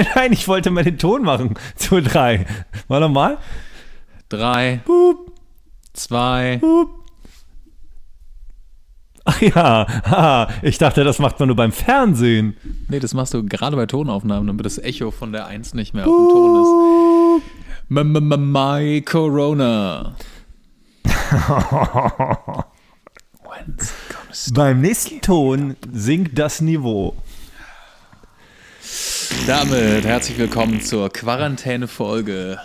Nein, ich wollte mal den Ton machen zu drei. Mal nochmal. Drei. Boop. Zwei. Boop. Ach ja, ah, ich dachte, das macht man nur beim Fernsehen. Nee, das machst du gerade bei Tonaufnahmen, damit das Echo von der Eins nicht mehr auf dem Ton ist. M -m -m My Corona. beim nächsten Ton sinkt das Niveau. Damit herzlich willkommen zur Quarantäne-Folge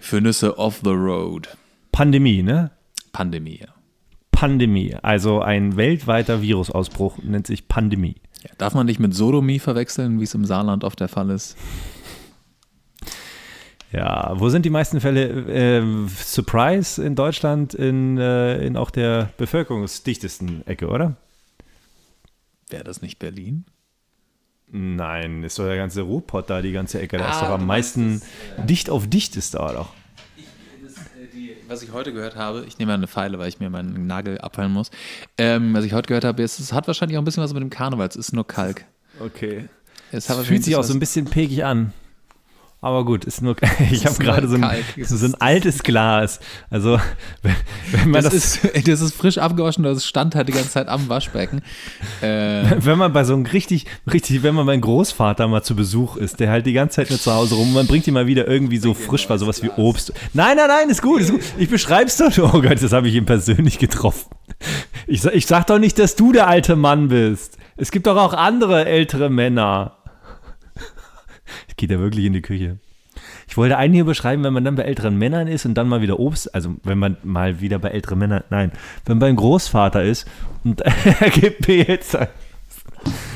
für Nüsse off the road. Pandemie, ne? Pandemie, ja. Pandemie, also ein weltweiter Virusausbruch nennt sich Pandemie. Ja, darf man nicht mit Sodomie verwechseln, wie es im Saarland oft der Fall ist? Ja, wo sind die meisten Fälle? Äh, Surprise in Deutschland, in, äh, in auch der bevölkerungsdichtesten Ecke, oder? Wäre das nicht Berlin? Nein, ist doch der ganze Ruhrpott da, die ganze Ecke. Da ah, ist doch am meisten ist, äh, dicht auf dicht ist da doch. Äh, äh, was ich heute gehört habe, ich nehme eine Pfeile, weil ich mir meinen Nagel abheilen muss. Ähm, was ich heute gehört habe, ist, es hat wahrscheinlich auch ein bisschen was mit dem Karneval, es ist nur Kalk. Okay. Es, es fühlt sich auch so ein bisschen pegig an. Aber gut, ist nur, ich habe gerade so, so ein, altes Glas. Also, wenn, wenn man das, das, ist, das ist frisch abgewaschen, das stand halt die ganze Zeit am Waschbecken. Äh. Wenn man bei so einem richtig, richtig, wenn man meinen Großvater mal zu Besuch ist, der halt die ganze Zeit nur zu Hause rum, man bringt ihn mal wieder irgendwie so frisch war, sowas wie Obst. Nein, nein, nein, ist gut, ist gut. Ich beschreib's doch. Oh Gott, das habe ich ihm persönlich getroffen. Ich, ich sag doch nicht, dass du der alte Mann bist. Es gibt doch auch andere ältere Männer. Es Geht ja wirklich in die Küche. Ich wollte einen hier beschreiben, wenn man dann bei älteren Männern ist und dann mal wieder Obst, also wenn man mal wieder bei älteren Männern, nein, wenn man beim Großvater ist und er gibt mir jetzt ein.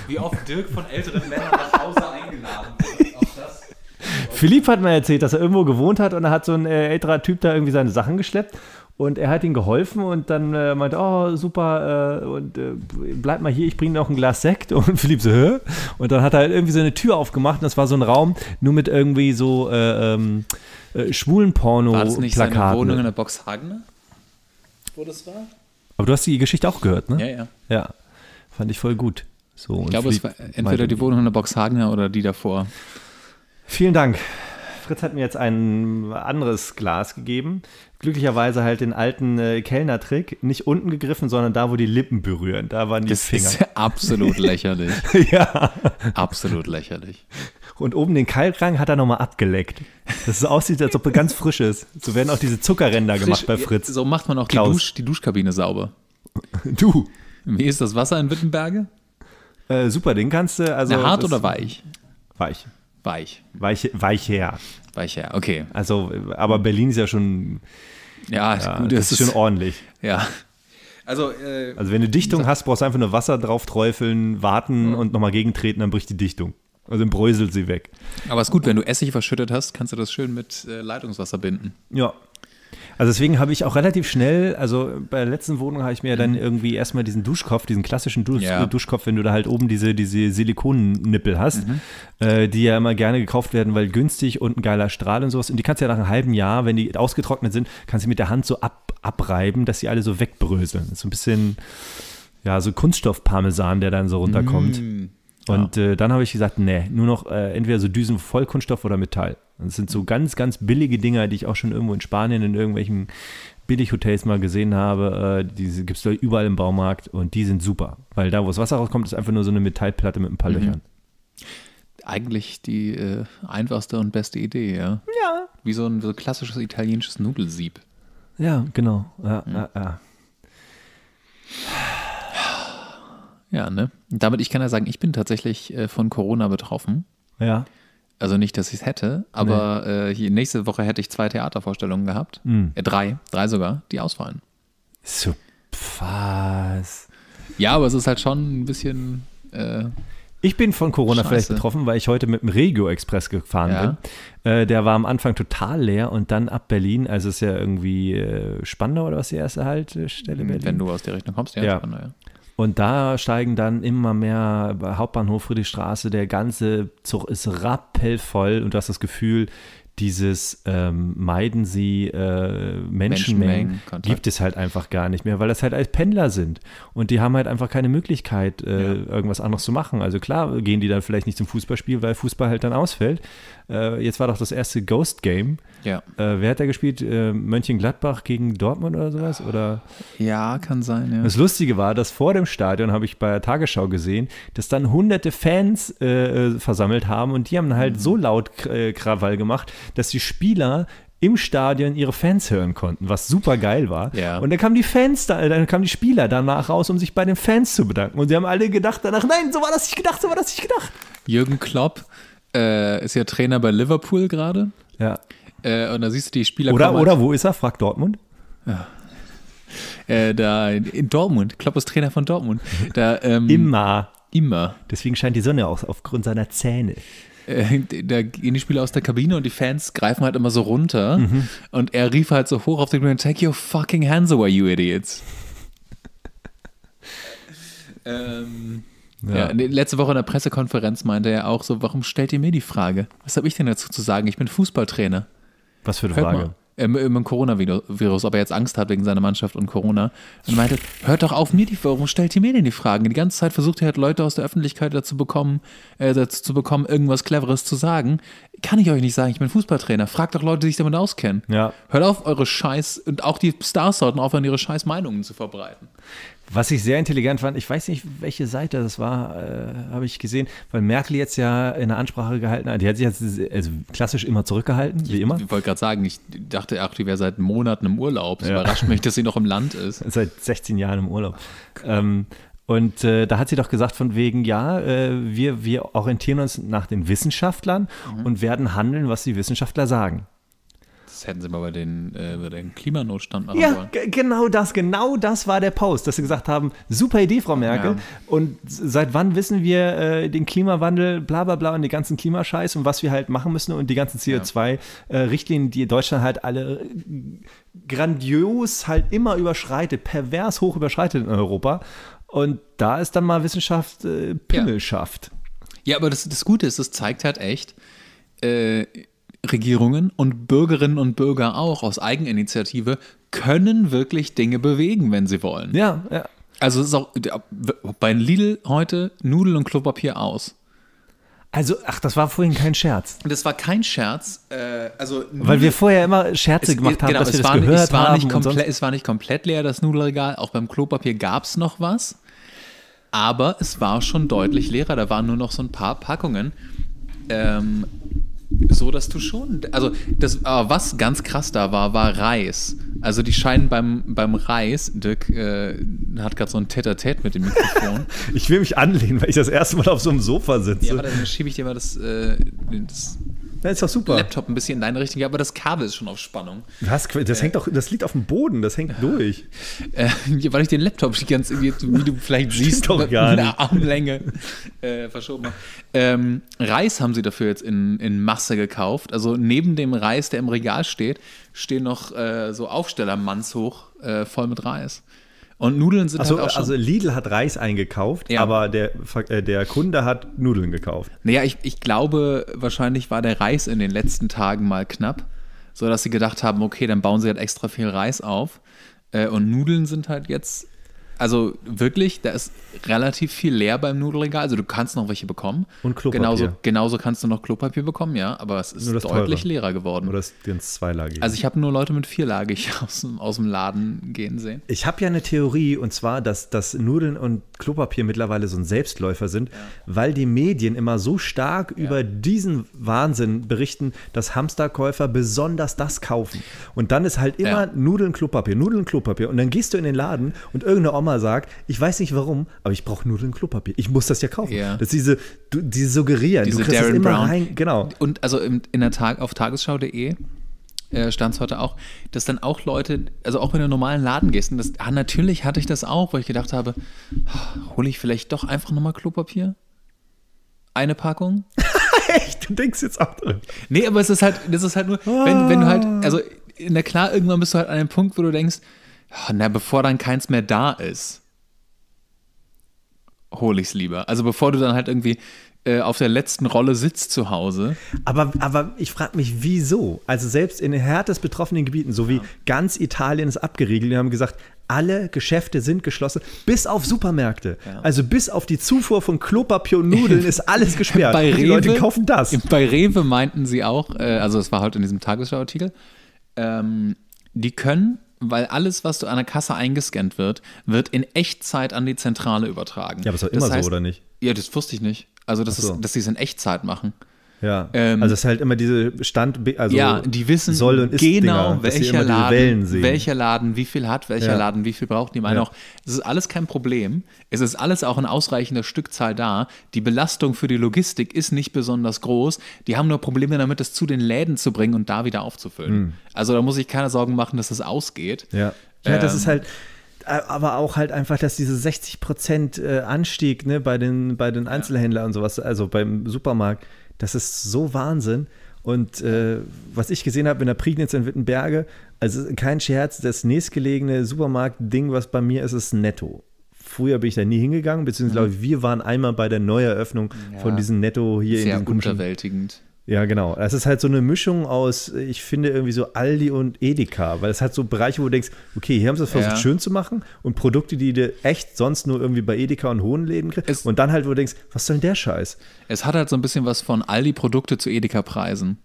Wie oft Dirk von älteren Männern nach Hause eingeladen wird. Auch das. Philipp hat mal erzählt, dass er irgendwo gewohnt hat und da hat so ein äh, älterer Typ da irgendwie seine Sachen geschleppt und er hat ihm geholfen und dann äh, meinte, oh, super, äh, und äh, bleib mal hier, ich bringe noch ein Glas Sekt. Und Philipp so, Hö? Und dann hat er halt irgendwie so eine Tür aufgemacht und das war so ein Raum, nur mit irgendwie so äh, ähm, äh, schwulen porno War das nicht Plakaten. seine Wohnung in der Box Hagener? Wo das war? Aber du hast die Geschichte auch gehört, ne? Ja, ja. Ja, fand ich voll gut. So, ich glaube, es war entweder die Wohnung in der Box Hagener oder die davor. Vielen Dank. Fritz hat mir jetzt ein anderes Glas gegeben. Glücklicherweise halt den alten äh, Kellner-Trick. nicht unten gegriffen, sondern da, wo die Lippen berühren. Da waren die das Finger. Das ist ja absolut lächerlich. ja. Absolut lächerlich. Und oben den Kalkrang hat er nochmal abgeleckt. Dass es aussieht, als ob er ganz frisch ist. So werden auch diese Zuckerränder frisch, gemacht bei Fritz. So macht man auch die, Dusch, die, Duschkabine sauber. Du. Wie ist das Wasser in Wittenberge? Äh, super, den kannst du. Also Na, hart oder weich? Weich. Weich. Weich, weich her. Weich her, okay. Also, aber Berlin ist ja schon. Ja, ja gut, das ist schon ordentlich. Ja. Also, äh, also wenn du Dichtung hast, brauchst du einfach nur Wasser drauf träufeln, warten ja. und nochmal gegentreten, dann bricht die Dichtung. Also dann bröselt sie weg. Aber ist gut, wenn du Essig verschüttet hast, kannst du das schön mit äh, Leitungswasser binden. Ja, also deswegen habe ich auch relativ schnell, also bei der letzten Wohnung habe ich mir mhm. dann irgendwie erstmal diesen Duschkopf, diesen klassischen Dusch, ja. Duschkopf, wenn du da halt oben diese, diese Silikonnippel hast, mhm. äh, die ja immer gerne gekauft werden, weil günstig und ein geiler Strahl und sowas. Und die kannst du ja nach einem halben Jahr, wenn die ausgetrocknet sind, kannst du mit der Hand so ab, abreiben, dass sie alle so wegbröseln. So ein bisschen, ja, so Kunststoffparmesan, der dann so runterkommt. Mhm. Und ja. äh, dann habe ich gesagt, nee, nur noch äh, entweder so Düsen Vollkunststoff oder Metall. Das sind so ganz, ganz billige Dinger, die ich auch schon irgendwo in Spanien in irgendwelchen Billighotels mal gesehen habe. Äh, die gibt es überall im Baumarkt und die sind super. Weil da, wo das Wasser rauskommt, ist einfach nur so eine Metallplatte mit ein paar mhm. Löchern. Eigentlich die äh, einfachste und beste Idee, ja. Ja. Wie so ein so klassisches italienisches Nudelsieb. Ja, genau. Ja, mhm. ja, ja. Ja, ne? Damit ich kann ja sagen, ich bin tatsächlich äh, von Corona betroffen. Ja. Also nicht, dass ich es hätte, aber nee. äh, hier, nächste Woche hätte ich zwei Theatervorstellungen gehabt. Mhm. Äh, drei, drei sogar, die ausfallen. So, was? Ja, aber es ist halt schon ein bisschen. Äh, ich bin von Corona Scheiße. vielleicht betroffen, weil ich heute mit dem Regio Express gefahren ja. bin. Äh, der war am Anfang total leer und dann ab Berlin, also ist ja irgendwie äh, Spandau oder was die erste Haltestelle hm, Berlin. Wenn du aus der Richtung kommst, ja, ja. Spandau, ja. Und da steigen dann immer mehr Hauptbahnhof, Friedrichstraße, der ganze Zug ist rappelvoll und du hast das Gefühl, dieses ähm, meiden Sie äh, Menschenmengen, gibt es halt einfach gar nicht mehr, weil das halt als Pendler sind und die haben halt einfach keine Möglichkeit, äh, ja. irgendwas anderes zu machen. Also klar gehen die dann vielleicht nicht zum Fußballspiel, weil Fußball halt dann ausfällt. Äh, jetzt war doch das erste Ghost Game. Ja. Äh, wer hat da gespielt? Äh, Mönchengladbach gegen Dortmund oder sowas? Oder? Ja, kann sein. Ja. Das Lustige war, dass vor dem Stadion habe ich bei der Tagesschau gesehen, dass dann hunderte Fans äh, versammelt haben und die haben halt mhm. so laut Krawall gemacht, dass die Spieler im Stadion ihre Fans hören konnten, was super geil war. Ja. Und dann kamen die Fans, da, äh, dann kamen die Spieler danach raus, um sich bei den Fans zu bedanken. Und sie haben alle gedacht danach, nein, so war das nicht gedacht, so war das nicht gedacht. Jürgen Klopp äh, ist ja Trainer bei Liverpool gerade. Ja. Äh, und da siehst du die Spieler. Oder, oder halt. wo ist er? Fragt Dortmund. Ja. Äh, da in Dortmund. Klopp ist Trainer von Dortmund. Da, ähm, immer. Immer. Deswegen scheint die Sonne auch aufgrund seiner Zähne. Äh, da gehen die Spieler aus der Kabine und die Fans greifen halt immer so runter. Mhm. Und er rief halt so hoch auf den Green, take your fucking hands away, you idiots. ähm, ja. Ja, letzte Woche in der Pressekonferenz meinte er auch so, warum stellt ihr mir die Frage? Was habe ich denn dazu zu sagen? Ich bin Fußballtrainer. Was für eine Hört Frage? Mal. Ähm, im, im Coronavirus, ob er jetzt Angst hat wegen seiner Mannschaft und Corona. Und meinte, hört doch auf mir die, warum stellt ihr mir denn die Fragen? Die ganze Zeit versucht er halt Leute aus der Öffentlichkeit dazu bekommen, äh, dazu zu bekommen, irgendwas Cleveres zu sagen. Kann ich euch nicht sagen, ich bin Fußballtrainer. Fragt doch Leute, die sich damit auskennen. Ja. Hört auf, eure Scheiß und auch die Stars sollten aufhören, ihre Scheiß Meinungen zu verbreiten. Was ich sehr intelligent fand, ich weiß nicht, welche Seite das war, äh, habe ich gesehen, weil Merkel jetzt ja in der Ansprache gehalten hat. Die hat sich jetzt also klassisch immer zurückgehalten, wie immer. Ich, ich wollte gerade sagen, ich dachte, ach, die wäre seit Monaten im Urlaub. Es ja. überrascht mich, dass sie noch im Land ist. Seit 16 Jahren im Urlaub. Ähm, und äh, da hat sie doch gesagt, von wegen, ja, äh, wir, wir orientieren uns nach den Wissenschaftlern mhm. und werden handeln, was die Wissenschaftler sagen. Das hätten sie mal bei, den, äh, bei dem Klimanotstand machen ja, wollen. genau das, genau das war der Post, dass sie gesagt haben, super Idee, Frau Merkel. Ja. Und seit wann wissen wir äh, den Klimawandel, bla bla bla und den ganzen Klimascheiß und was wir halt machen müssen und die ganzen CO2-Richtlinien, ja. äh, die Deutschland halt alle äh, grandios halt immer überschreitet, pervers hoch überschreitet in Europa. Und da ist dann mal Wissenschaft äh, Pimmelschaft. Ja. ja, aber das, das Gute ist, das zeigt halt echt, äh, Regierungen und Bürgerinnen und Bürger auch aus Eigeninitiative können wirklich Dinge bewegen, wenn sie wollen. Ja, ja. Also es ist auch bei Lidl heute Nudel und Klopapier aus. Also, ach, das war vorhin kein Scherz. Das war kein Scherz. Äh, also Weil wir vorher immer Scherze es, gemacht haben, genau, dass wir das war, gehört es war haben. komplett, es war nicht komplett leer, das Nudelregal. Auch beim Klopapier gab es noch was. Aber es war schon deutlich leerer. Da waren nur noch so ein paar Packungen. Ähm, so, dass du schon. Also, das, was ganz krass da war, war Reis. Also, die scheinen beim, beim Reis, Dirk äh, hat gerade so ein tete tät mit dem Mikrofon. ich will mich anlehnen, weil ich das erste Mal auf so einem Sofa sitze. Ja, aber dann schiebe ich dir mal das, äh, das na, ist doch super. Laptop ein bisschen in deine Richtung, aber das Kabel ist schon auf Spannung. Was? Das hängt äh. doch, das liegt auf dem Boden, das hängt durch. Äh, weil ich den Laptop ganz, wie du vielleicht siehst, doch gar eine nicht. Armlänge äh, verschoben habe. Ähm, Reis haben sie dafür jetzt in, in Masse gekauft. Also neben dem Reis, der im Regal steht, stehen noch äh, so Aufsteller mannshoch äh, voll mit Reis. Und Nudeln sind so, halt auch schon Also Lidl hat Reis eingekauft, ja. aber der, äh, der Kunde hat Nudeln gekauft. Naja, ich, ich glaube, wahrscheinlich war der Reis in den letzten Tagen mal knapp, sodass sie gedacht haben, okay, dann bauen sie halt extra viel Reis auf. Äh, und Nudeln sind halt jetzt also wirklich, da ist relativ viel leer beim Nudelregal. Also du kannst noch welche bekommen. Und Klopapier. Genauso, genauso kannst du noch Klopapier bekommen, ja. Aber es ist deutlich teure. leerer geworden. Oder ganz zweilagig. Also ich habe nur Leute mit vierlagig aus, aus dem Laden gehen sehen. Ich habe ja eine Theorie, und zwar, dass, dass Nudeln und Klopapier mittlerweile so ein Selbstläufer sind, ja. weil die Medien immer so stark ja. über diesen Wahnsinn berichten, dass Hamsterkäufer besonders das kaufen. Und dann ist halt immer ja. Nudeln, Klopapier, Nudeln, Klopapier. Und dann gehst du in den Laden und irgendeine Oma Mama sagt, ich weiß nicht warum, aber ich brauche nur den Klopapier. Ich muss das ja kaufen. Ja. Das ist diese, du, diese suggerieren. Diese du kriegst Darren immer Brown. rein. Genau. Und also in, in der Tag auf tagesschau.de äh, stand es heute auch, dass dann auch Leute, also auch wenn du normalen Laden gehst, und das, ah, natürlich hatte ich das auch, weil ich gedacht habe, hole ich vielleicht doch einfach nochmal Klopapier? Eine Packung? Echt? Du denkst jetzt auch drin. Nee, aber es ist halt, das ist halt nur, wenn, wenn du halt, also na klar, irgendwann bist du halt an einem Punkt, wo du denkst, na, bevor dann keins mehr da ist, hole ich es lieber. Also bevor du dann halt irgendwie äh, auf der letzten Rolle sitzt zu Hause. Aber, aber ich frage mich, wieso? Also selbst in härtest betroffenen Gebieten, so wie ja. ganz Italien ist abgeriegelt, die haben gesagt, alle Geschäfte sind geschlossen, bis auf Supermärkte. Ja. Also bis auf die Zufuhr von Klopapier und Nudeln ist alles gesperrt. bei Rewe, die Leute kaufen das. Bei Rewe meinten sie auch, äh, also es war halt in diesem Tagesschauartikel, ähm, die können weil alles, was du an der Kasse eingescannt wird, wird in Echtzeit an die Zentrale übertragen. Ja, aber ist doch immer das heißt, so, oder nicht? Ja, das wusste ich nicht. Also, das so. ist, dass sie es in Echtzeit machen. Ja. Ähm, also es ist halt immer diese Stand, also ja, die wissen soll und ist genau, Dinger, welcher Laden, welcher Laden, wie viel hat, welcher ja. Laden, wie viel braucht die meinen ja. auch. Es ist alles kein Problem. Es ist alles auch in ausreichender Stückzahl da. Die Belastung für die Logistik ist nicht besonders groß. Die haben nur Probleme damit, es zu den Läden zu bringen und da wieder aufzufüllen. Mhm. Also da muss ich keine Sorgen machen, dass es das ausgeht. Ja. Ja, das ähm, ist halt aber auch halt einfach, dass diese 60 äh, Anstieg ne, bei den, bei den Einzelhändlern und sowas, also beim Supermarkt, das ist so Wahnsinn. Und äh, was ich gesehen habe in der Prignitz in Wittenberge, also kein Scherz, das nächstgelegene Supermarkt-Ding, was bei mir ist, ist Netto. Früher bin ich da nie hingegangen, beziehungsweise mhm. glaube ich, wir waren einmal bei der Neueröffnung ja. von diesem Netto hier Sehr in diesem unterwältigend. Ja, genau. Das ist halt so eine Mischung aus, ich finde irgendwie so Aldi und Edeka, weil es hat so Bereiche, wo du denkst, okay, hier haben sie es versucht ja. schön zu machen und Produkte, die du echt sonst nur irgendwie bei Edeka und hohen Läden kriegst. und dann halt, wo du denkst, was soll denn der Scheiß? Es hat halt so ein bisschen was von Aldi-Produkte zu Edeka-Preisen.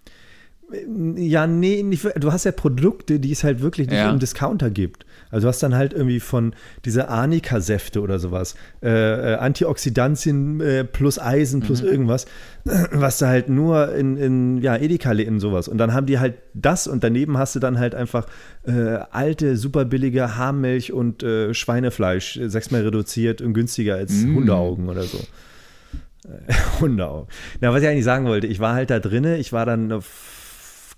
Ja, nee, nicht, du hast ja Produkte, die es halt wirklich nicht ja. im Discounter gibt. Also du hast dann halt irgendwie von dieser Arnika-Säfte oder sowas, äh, äh Antioxidantien äh, plus Eisen plus mhm. irgendwas, was du halt nur in, in ja, Edeka-Läden sowas. Und dann haben die halt das und daneben hast du dann halt einfach äh, alte, super billige Haarmilch und äh, Schweinefleisch sechsmal reduziert und günstiger als mhm. Hundeaugen oder so. Hundeaugen. Na, was ich eigentlich sagen wollte, ich war halt da drinne, ich war dann auf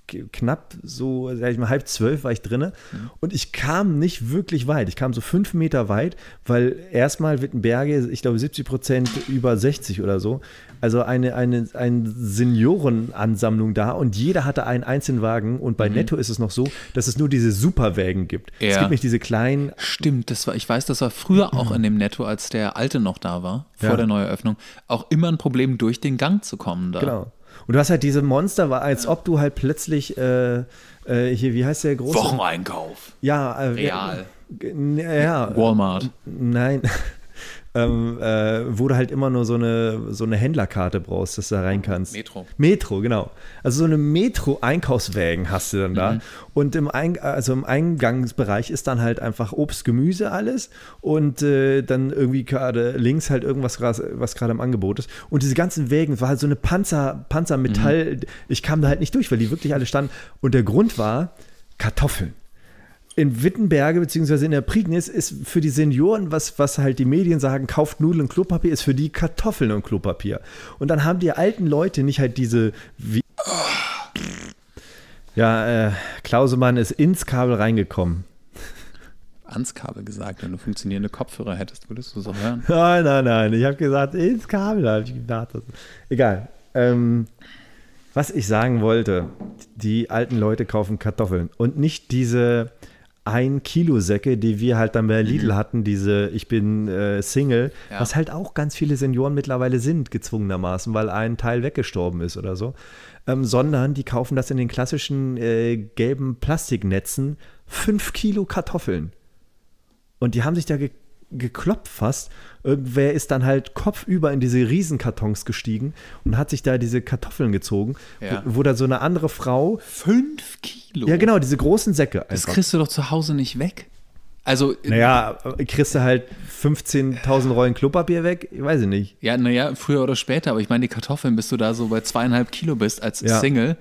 knapp so, sag ich mal, halb zwölf war ich drinne mhm. und ich kam nicht wirklich weit. Ich kam so fünf Meter weit, weil erstmal Wittenberge, ich glaube 70 Prozent über 60 oder so, also eine, eine, eine Seniorenansammlung da und jeder hatte einen einzelnen Wagen und bei mhm. Netto ist es noch so, dass es nur diese Superwägen gibt. Ja. Es gibt nicht diese kleinen. Stimmt, das war, ich weiß, das war früher auch mhm. in dem Netto, als der alte noch da war, vor ja. der Neueröffnung, auch immer ein Problem, durch den Gang zu kommen da. Genau. Und du hast halt diese Monster, als ob du halt plötzlich äh, äh, hier, wie heißt der große? Wocheneinkauf. Ja, äh, real. Ja, Walmart. Nein ähm, äh, wo du halt immer nur so eine, so eine Händlerkarte brauchst, dass du da rein mhm. kannst. Metro. Metro, genau. Also so eine Metro-Einkaufswägen hast du dann da. Mhm. Und im, Ein also im Eingangsbereich ist dann halt einfach Obst, Gemüse, alles. Und äh, dann irgendwie gerade links halt irgendwas, was gerade im Angebot ist. Und diese ganzen Wägen, war halt so eine Panzer, Panzermetall. Mhm. Ich kam da halt nicht durch, weil die wirklich alle standen. Und der Grund war Kartoffeln in Wittenberge beziehungsweise in der Prignis ist für die Senioren, was, was halt die Medien sagen, kauft Nudeln und Klopapier, ist für die Kartoffeln und Klopapier. Und dann haben die alten Leute nicht halt diese. Wie ja, äh, Klausemann ist ins Kabel reingekommen. Ans Kabel gesagt, wenn du funktionierende Kopfhörer hättest, würdest du so hören. Nein, nein, nein. Ich habe gesagt, ins Kabel habe ich gedacht. Egal. Ähm, was ich sagen wollte, die alten Leute kaufen Kartoffeln und nicht diese ein Kilo Säcke, die wir halt dann bei mhm. Lidl mhm. hatten, diese Ich bin äh, Single, ja. was halt auch ganz viele Senioren mittlerweile sind, gezwungenermaßen, weil ein Teil weggestorben ist oder so, ähm, sondern die kaufen das in den klassischen äh, gelben Plastiknetzen, fünf Kilo Kartoffeln. Und die haben sich da ge gekloppt fast. Irgendwer ist dann halt kopfüber in diese Riesenkartons gestiegen und hat sich da diese Kartoffeln gezogen, ja. wo, wo da so eine andere Frau. Fünf Kilo? Ja, genau, diese großen Säcke. Einfach. Das kriegst du doch zu Hause nicht weg. Also. Äh, naja, äh, kriegst du halt 15.000 Rollen Klopapier weg? Ich weiß nicht. Ja, naja, früher oder später, aber ich meine, die Kartoffeln, bis du da so bei zweieinhalb Kilo bist als ja. Single,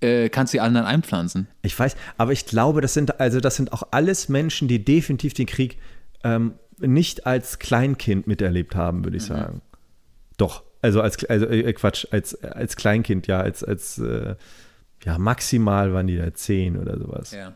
äh, kannst du die anderen einpflanzen. Ich weiß, aber ich glaube, das sind, also das sind auch alles Menschen, die definitiv den Krieg ähm, nicht als Kleinkind miterlebt haben, würde ich mhm. sagen. Doch, also als also, äh, äh Quatsch, als, als Kleinkind, ja, als, als äh, ja, maximal waren die da zehn oder sowas. Ja.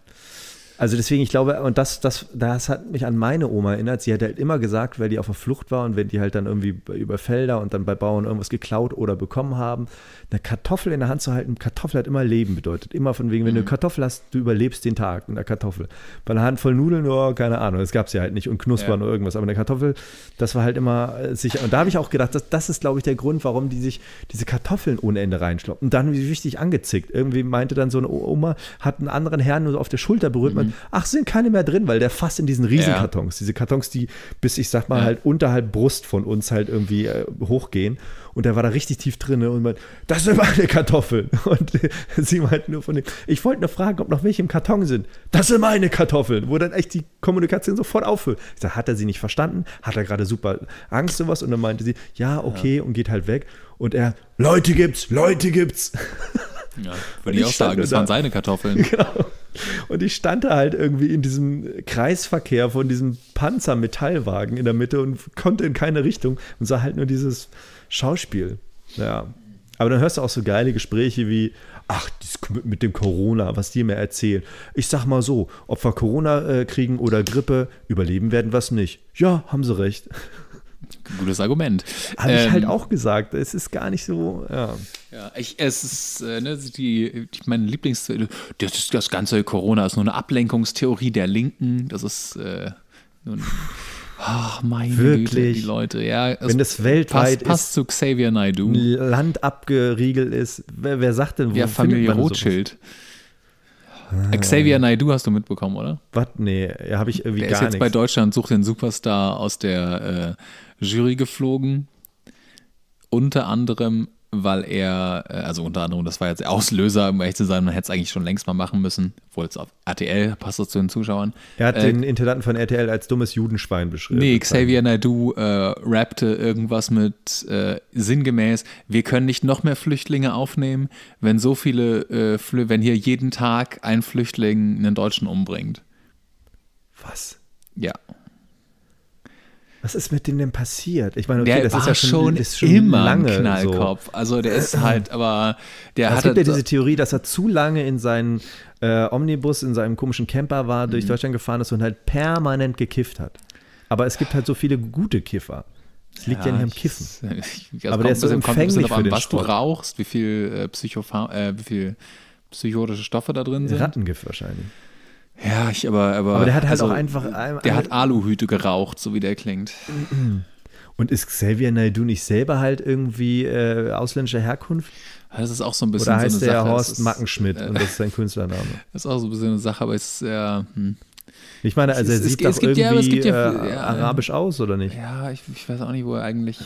Also deswegen, ich glaube, und das, das, das hat mich an meine Oma erinnert. Sie hat halt immer gesagt, weil die auf der Flucht war und wenn die halt dann irgendwie über Felder und dann bei Bauern irgendwas geklaut oder bekommen haben, eine Kartoffel in der Hand zu halten, Kartoffel hat immer Leben bedeutet. Immer von wegen, wenn du eine mhm. Kartoffel hast, du überlebst den Tag in der Kartoffel. Bei einer Handvoll Nudeln, oh, keine Ahnung, das gab es ja halt nicht und Knuspern ja. oder irgendwas. Aber eine Kartoffel, das war halt immer äh, sicher. Und da habe ich auch gedacht, das, das ist, glaube ich, der Grund, warum die sich diese Kartoffeln ohne Ende reinschloppen. Und dann, wie wichtig angezickt. Irgendwie meinte dann so eine Oma, hat einen anderen Herrn nur so auf der Schulter berührt, man mhm. ach, sind keine mehr drin, weil der fast in diesen Riesenkartons, ja. diese Kartons, die bis, ich sag mal, ja. halt unterhalb Brust von uns halt irgendwie äh, hochgehen. Und der war da richtig tief drin ne, und meint, das sind meine Kartoffeln. Und sie meinten nur von dem, ich wollte nur fragen, ob noch welche im Karton sind. Das sind meine Kartoffeln. Wo dann echt die Kommunikation sofort aufhört. Ich sag, hat er sie nicht verstanden? Hat er gerade super Angst sowas? Und dann meinte sie, ja, okay, ja. und geht halt weg. Und er, Leute gibt's, Leute gibt's. Ja, würde ich, ich auch sagen, das da. waren seine Kartoffeln. Genau. Und ich stand da halt irgendwie in diesem Kreisverkehr von diesem Panzermetallwagen in der Mitte und konnte in keine Richtung und sah halt nur dieses Schauspiel. Ja. Aber dann hörst du auch so geile Gespräche wie, ach, mit dem Corona, was die mir erzählen. Ich sag mal so, ob wir Corona äh, kriegen oder Grippe, überleben werden wir es nicht. Ja, haben sie recht. Gutes Argument. Habe ich halt ähm, auch gesagt. Es ist gar nicht so. Ja, ja ich, es ist, äh, ne, die, ich meine Lieblings. Das, das ganze Corona ist nur eine Ablenkungstheorie der Linken. Das ist. Äh, nun, Ach, meine Wirklich? Güte, die Leute, ja. Es Wenn also das weltweit passt, passt zu Xavier Naidoo. Land abgeriegelt ist. Wer, wer sagt denn, wo Ja, Familie Rothschild. Äh, Xavier Naidu hast du mitbekommen, oder? Was? Nee, habe ich irgendwie der gar nicht. Der ist jetzt nichts. bei Deutschland sucht den Superstar aus der äh, Jury geflogen. Unter anderem, weil er, äh, also unter anderem, das war jetzt der Auslöser, um ehrlich zu sein, man hätte es eigentlich schon längst mal machen müssen, obwohl es auf RTL passt das zu den Zuschauern. Er hat äh, den Intendanten von RTL als dummes Judenschwein beschrieben. Nee, Xavier Naidoo äh, rappte irgendwas mit äh, sinngemäß, wir können nicht noch mehr Flüchtlinge aufnehmen, wenn so viele, äh, wenn hier jeden Tag ein Flüchtling einen Deutschen umbringt. was ist mit dem denn passiert? Ich meine, okay, der das war ist ja schon, ist schon immer lange ein Knallkopf. So. Also der ist halt, aber der also hat. Es gibt ja diese Theorie, dass er zu lange in seinem äh, Omnibus, in seinem komischen Camper war, durch mhm. Deutschland gefahren ist und halt permanent gekifft hat. Aber es gibt halt so viele gute Kiffer. Es liegt ja, ja nicht am Kiffen. Ich, also aber der ist so empfänglich für den was Sport. du rauchst, wie viel, äh, äh, wie viel psychotische Stoffe da drin sind. Rattengift wahrscheinlich. Ja, ich aber. Aber, aber der hat halt also, auch einfach. Ein, der hat Aluhüte geraucht, so wie der klingt. Und ist Xavier Naidu nicht selber halt irgendwie äh, ausländischer Herkunft? Das ist auch so ein bisschen Oder heißt so eine der Sache. Horst ist, Mackenschmidt äh, und das ist sein Künstlername. Das ist auch so ein bisschen eine Sache, aber es ist ja. hm. Ich meine, also er sieht es, es, irgendwie ja, ja, äh, ja, arabisch aus, oder nicht? Ja, ich, ich, weiß auch nicht, wo er eigentlich,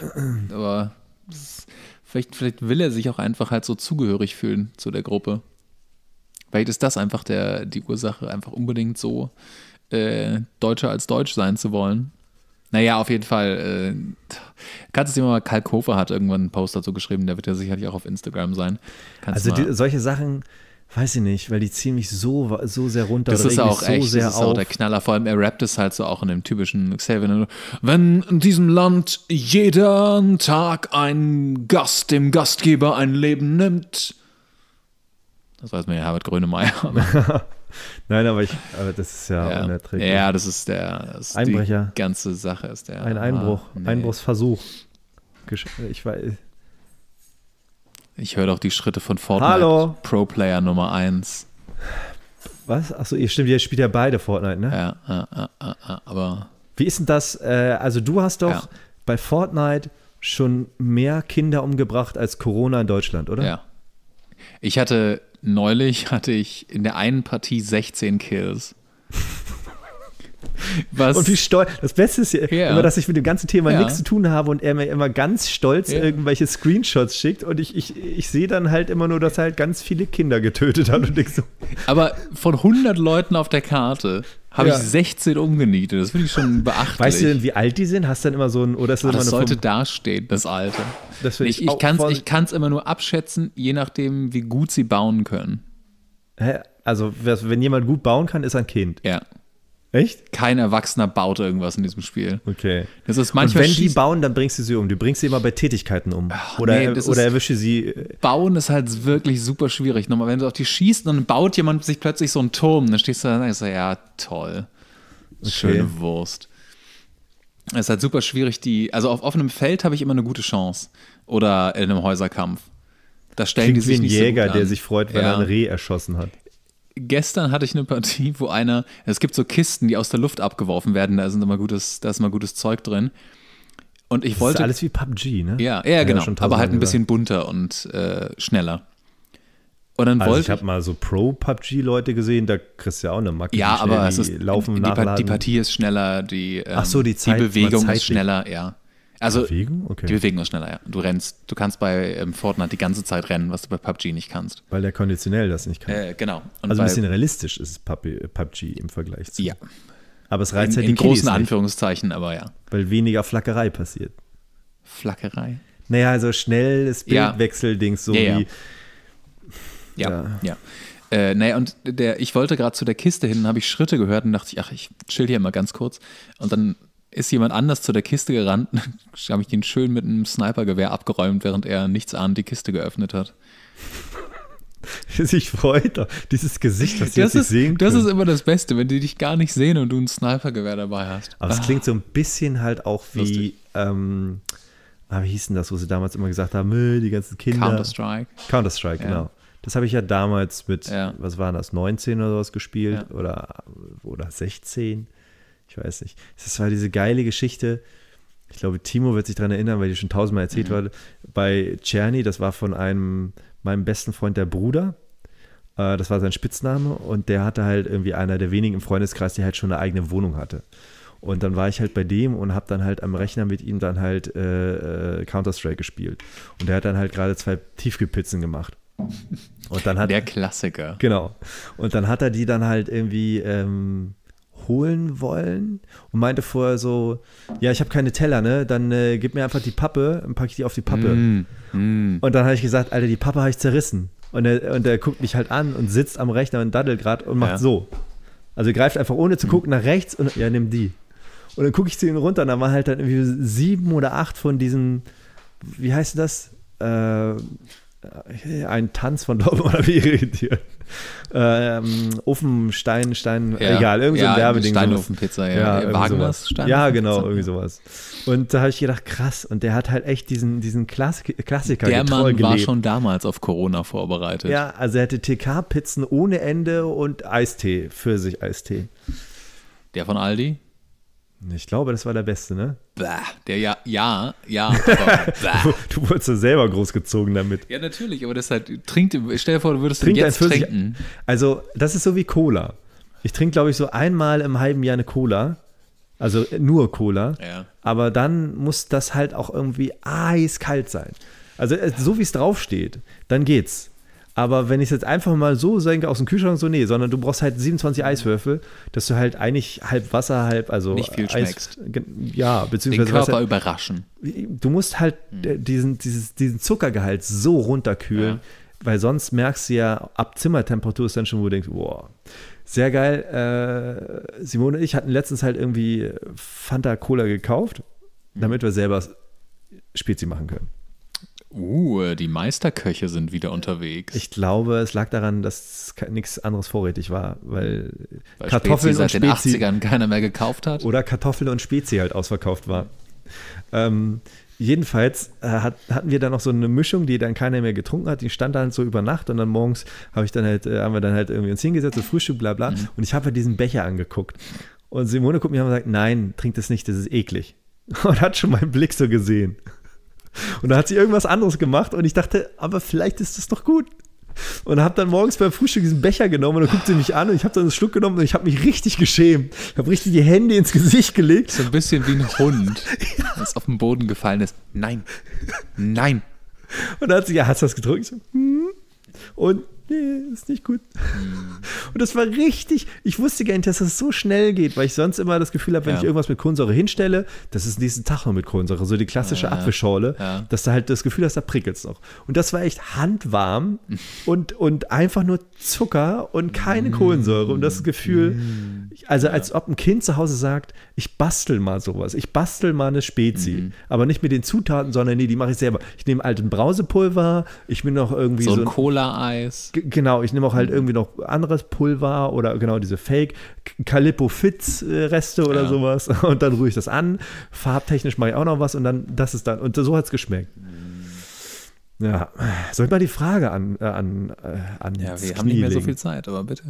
aber ist, vielleicht, vielleicht will er sich auch einfach halt so zugehörig fühlen zu der Gruppe. Vielleicht ist das einfach der, die Ursache, einfach unbedingt so äh, Deutscher als Deutsch sein zu wollen. Naja, auf jeden Fall. Äh, kannst du dir mal, Karl Kofer hat irgendwann einen Post dazu geschrieben, der wird ja sicherlich auch auf Instagram sein. Kannst also die, solche Sachen, weiß ich nicht, weil die ziehen mich so, so sehr runter. Das ist auch so echt, das ist auch der Knaller. Vor allem er rappt es halt so auch in dem typischen Xavier. Wenn in diesem Land jeden Tag ein Gast dem Gastgeber ein Leben nimmt, das weiß man ja, Herbert Grönemeyer. Nein, aber ich, aber das ist ja, ja. unerträglich. Ja, das ist der das Einbrecher. Die ganze Sache ist der. Ein ah, Einbruch, ah, nee. Einbruchsversuch. Ich weiß. Ich höre doch die Schritte von Fortnite. Hallo. Pro Player Nummer 1. Was? Achso, ihr stimmt, ihr spielt ja beide Fortnite, ne? Ja, ja, ja, aber. Wie ist denn das? Äh, also, du hast doch ja. bei Fortnite schon mehr Kinder umgebracht als Corona in Deutschland, oder? Ja. Ich hatte neulich hatte ich in der einen Partie 16 Kills. Was? Und wie stolz. Das Beste ist ja yeah. immer, dass ich mit dem ganzen Thema ja. nichts zu tun habe und er mir immer ganz stolz yeah. irgendwelche Screenshots schickt und ich, ich, ich sehe dann halt immer nur, dass er halt ganz viele Kinder getötet hat und ich so. Aber von 100 Leuten auf der Karte habe ja. ich 16 umgenietet. Das finde ich schon beachtlich. Weißt du denn, wie alt die sind? Hast du dann immer so ein. Oder ist das, ah, das sollte dastehen, das Alte. Das ich ich, ich kann es immer nur abschätzen, je nachdem, wie gut sie bauen können. Hä? Also, wenn jemand gut bauen kann, ist ein Kind. Ja. Echt? Kein Erwachsener baut irgendwas in diesem Spiel. Okay. Das ist manchmal Und wenn die bauen, dann bringst du sie um. Du bringst sie immer bei Tätigkeiten um. Ach, oder nee, oder erwische sie. Äh, bauen ist halt wirklich super schwierig. Nochmal, wenn du auf die schießt, dann baut jemand sich plötzlich so einen Turm. Dann stehst du da und denkst, ja, toll. Okay. Schöne Wurst. Es ist halt super schwierig, die. Also auf offenem Feld habe ich immer eine gute Chance. Oder in einem Häuserkampf. Da stellen Klingt die sich wie ein Jäger, so der sich freut, wenn ja. er ein Reh erschossen hat gestern hatte ich eine Partie, wo einer, es gibt so Kisten, die aus der Luft abgeworfen werden, da sind immer gutes, da ist immer gutes Zeug drin. Und ich das wollte. Ist alles wie PUBG, ne? Ja, ja, ja genau. aber halt ein bisschen bunter und äh, schneller. Und dann also wollte ich habe mal so Pro-PUBG-Leute gesehen, da kriegst du ja auch eine Macke. Ja, aber schnell, die ist, laufen die, nachladen. die Partie ist schneller, die, ähm, so, die, ähm, Zeit, die Bewegung ist schneller, ja. Also Bewegung? Okay. die Bewegung ist schneller, ja. Du rennst, du kannst bei ähm, Fortnite die ganze Zeit rennen, was du bei PUBG nicht kannst. Weil der konditionell das nicht kann. Äh, genau. Und also ein bisschen realistisch ist PUBG äh, im Vergleich zu. Ja. Aber es reizt in, halt die großen Kiddies Anführungszeichen, nicht, aber ja. Weil weniger Flackerei passiert. Flackerei? Naja, also schnelles Bildwechseldings, so ja. wie. Ja, ja. ja. Äh, naja, und der, ich wollte gerade zu der Kiste hin, habe ich Schritte gehört und dachte ich, ach, ich chill hier mal ganz kurz. Und dann ist jemand anders zu der Kiste gerannt, habe ich ihn schön mit einem Snipergewehr abgeräumt, während er nichts ahnend die Kiste geöffnet hat. Sich freut dieses Gesicht, was sie jetzt ist, nicht sehen Das ist immer das Beste, wenn die dich gar nicht sehen und du ein Snipergewehr dabei hast. Aber ah. es klingt so ein bisschen halt auch wie, ähm, ah, wie hießen das, wo sie damals immer gesagt haben, äh, die ganzen Kinder. Counter-Strike. Counter-Strike, ja. genau. Das habe ich ja damals mit, ja. was waren das, 19 oder sowas gespielt ja. oder, oder 16. Ich weiß nicht. Es war diese geile Geschichte. Ich glaube, Timo wird sich daran erinnern, weil die schon tausendmal erzählt mhm. wurde. Bei Czerny, das war von einem, meinem besten Freund, der Bruder. Äh, das war sein Spitzname und der hatte halt irgendwie einer der wenigen im Freundeskreis, der halt schon eine eigene Wohnung hatte. Und dann war ich halt bei dem und habe dann halt am Rechner mit ihm dann halt äh, äh, Counter-Strike gespielt. Und der hat dann halt gerade zwei Tiefkühlpizzen gemacht. Und dann hat der Klassiker. Genau. Und dann hat er die dann halt irgendwie ähm, holen wollen und meinte vorher so, ja, ich habe keine Teller, ne? Dann äh, gib mir einfach die Pappe und packe ich die auf die Pappe. Mm, mm. Und dann habe ich gesagt, Alter, die Pappe habe ich zerrissen. Und er, und er guckt mich halt an und sitzt am Rechner und daddelt gerade und macht ja. so. Also greift einfach ohne zu gucken nach rechts und ja, nimm die. Und dann gucke ich zu ihm runter und da waren halt dann irgendwie sieben oder acht von diesen, wie heißt das? Äh, äh, ein Tanz von Dortmund oder wie irritiert. Ähm, Ofen, Stein, Stein, ja. egal, irgendwie ja, so ein Werbeding. Steinofenpizza, ja. ja äh, Wagners Stein. Ja, genau, irgendwie sowas. Und da habe ich gedacht, krass, und der hat halt echt diesen, diesen Klass Klassiker Der Mann gelebt. war schon damals auf Corona vorbereitet. Ja, also er hatte TK-Pizzen ohne Ende und Eistee, Pfirsich-Eistee. Der von Aldi? Ich glaube, das war der beste, ne? Bäh, der ja, ja, ja. du, du wurdest ja selber großgezogen damit. Ja, natürlich, aber das halt, trinkt, stell dir vor, du würdest Trink jetzt 40, Sich, Also, das ist so wie Cola. Ich trinke, glaube ich, so einmal im halben Jahr eine Cola. Also nur Cola. Ja. Aber dann muss das halt auch irgendwie eiskalt sein. Also, so wie es draufsteht, dann geht's. Aber wenn ich es jetzt einfach mal so senke aus dem Kühlschrank, so nee, sondern du brauchst halt 27 mhm. Eiswürfel, dass du halt eigentlich halb Wasser, halb, also. Nicht viel schmeckst. ja, beziehungsweise. Den Körper halt, überraschen. Du musst halt hm. diesen, dieses, diesen Zuckergehalt so runterkühlen, ja. weil sonst merkst du ja, ab Zimmertemperatur ist dann schon, wo du denkst, boah. Sehr geil. Äh, Simone und ich hatten letztens halt irgendwie Fanta Cola gekauft, mhm. damit wir selber Spezi machen können. Uh, die Meisterköche sind wieder unterwegs. Ich glaube, es lag daran, dass nichts anderes vorrätig war, weil, weil Kartoffeln Spezi und seit Spezi den 80ern keiner mehr gekauft hat. Oder Kartoffeln und Spezi halt ausverkauft war. Ähm, jedenfalls äh, hat, hatten wir dann noch so eine Mischung, die dann keiner mehr getrunken hat. Die stand dann so über Nacht und dann morgens habe ich dann halt, äh, haben wir dann halt irgendwie uns hingesetzt, so Frühstück, bla bla. Mhm. Und ich habe halt diesen Becher angeguckt. Und Simone guckt mich an und sagt, nein, trink das nicht, das ist eklig. Und hat schon meinen Blick so gesehen. Und da hat sie irgendwas anderes gemacht und ich dachte, aber vielleicht ist das doch gut. Und habe dann morgens beim Frühstück diesen Becher genommen und dann guckt sie mich an und ich habe dann einen Schluck genommen und ich habe mich richtig geschämt. Ich habe richtig die Hände ins Gesicht gelegt. So ein bisschen wie ein Hund, was auf den Boden gefallen ist. Nein, nein. Und dann hat sie, ja, hast du das gedrückt? Hm. Und nee, ist nicht gut. Hm. Und das war richtig, ich wusste gar nicht, dass das so schnell geht, weil ich sonst immer das Gefühl habe, wenn ja. ich irgendwas mit Kohlensäure hinstelle, das ist nächsten Tag noch mit Kohlensäure, so die klassische ja, Apfelschorle, ja. dass du halt das Gefühl hast, da prickelt es noch. Und das war echt handwarm und, und einfach nur Zucker und keine mm. Kohlensäure und das Gefühl, mm. also als ob ein Kind zu Hause sagt, ich bastel mal sowas, ich bastel mal eine Spezi, mhm. aber nicht mit den Zutaten, sondern nee, die mache ich selber. Ich nehme alten Brausepulver, ich nehme noch irgendwie so ein, so ein Cola-Eis. Genau, ich nehme auch halt mm. irgendwie noch anderes Pulver Proteinpulver oder genau diese Fake Calippo Fitz äh, Reste oder ja. sowas und dann rühre ich das an. Farbtechnisch mache ich auch noch was und dann das ist dann und so hat es geschmeckt. Mhm. Ja, sollte mal die Frage an, äh, an, äh, an Ja, wir haben nicht mehr so viel Zeit, aber bitte.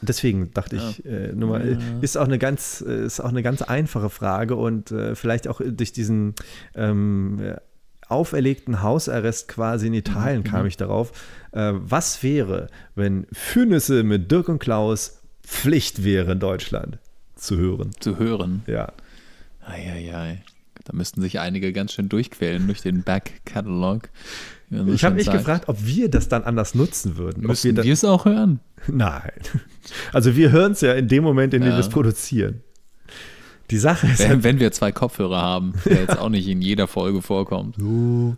Deswegen dachte ich, äh, nur mal, ja. ist auch eine ganz, äh, ist auch eine ganz einfache Frage und vielleicht auch durch diesen ähm, auferlegten Hausarrest quasi in Italien mhm. kam ich darauf, äh, was wäre, wenn Fürnüsse mit Dirk und Klaus Pflicht wäre in Deutschland zu hören. Zu hören. Ja. Eieiei. Da müssten sich einige ganz schön durchquälen durch den Back-Catalog. Ich habe mich sagt. gefragt, ob wir das dann anders nutzen würden. Müssen wir es auch hören? Nein. Also wir hören es ja in dem Moment, in ja. dem wir es produzieren. Die Sache ist. Wenn, halt, wenn wir zwei Kopfhörer haben, der ja. jetzt auch nicht in jeder Folge vorkommt. So.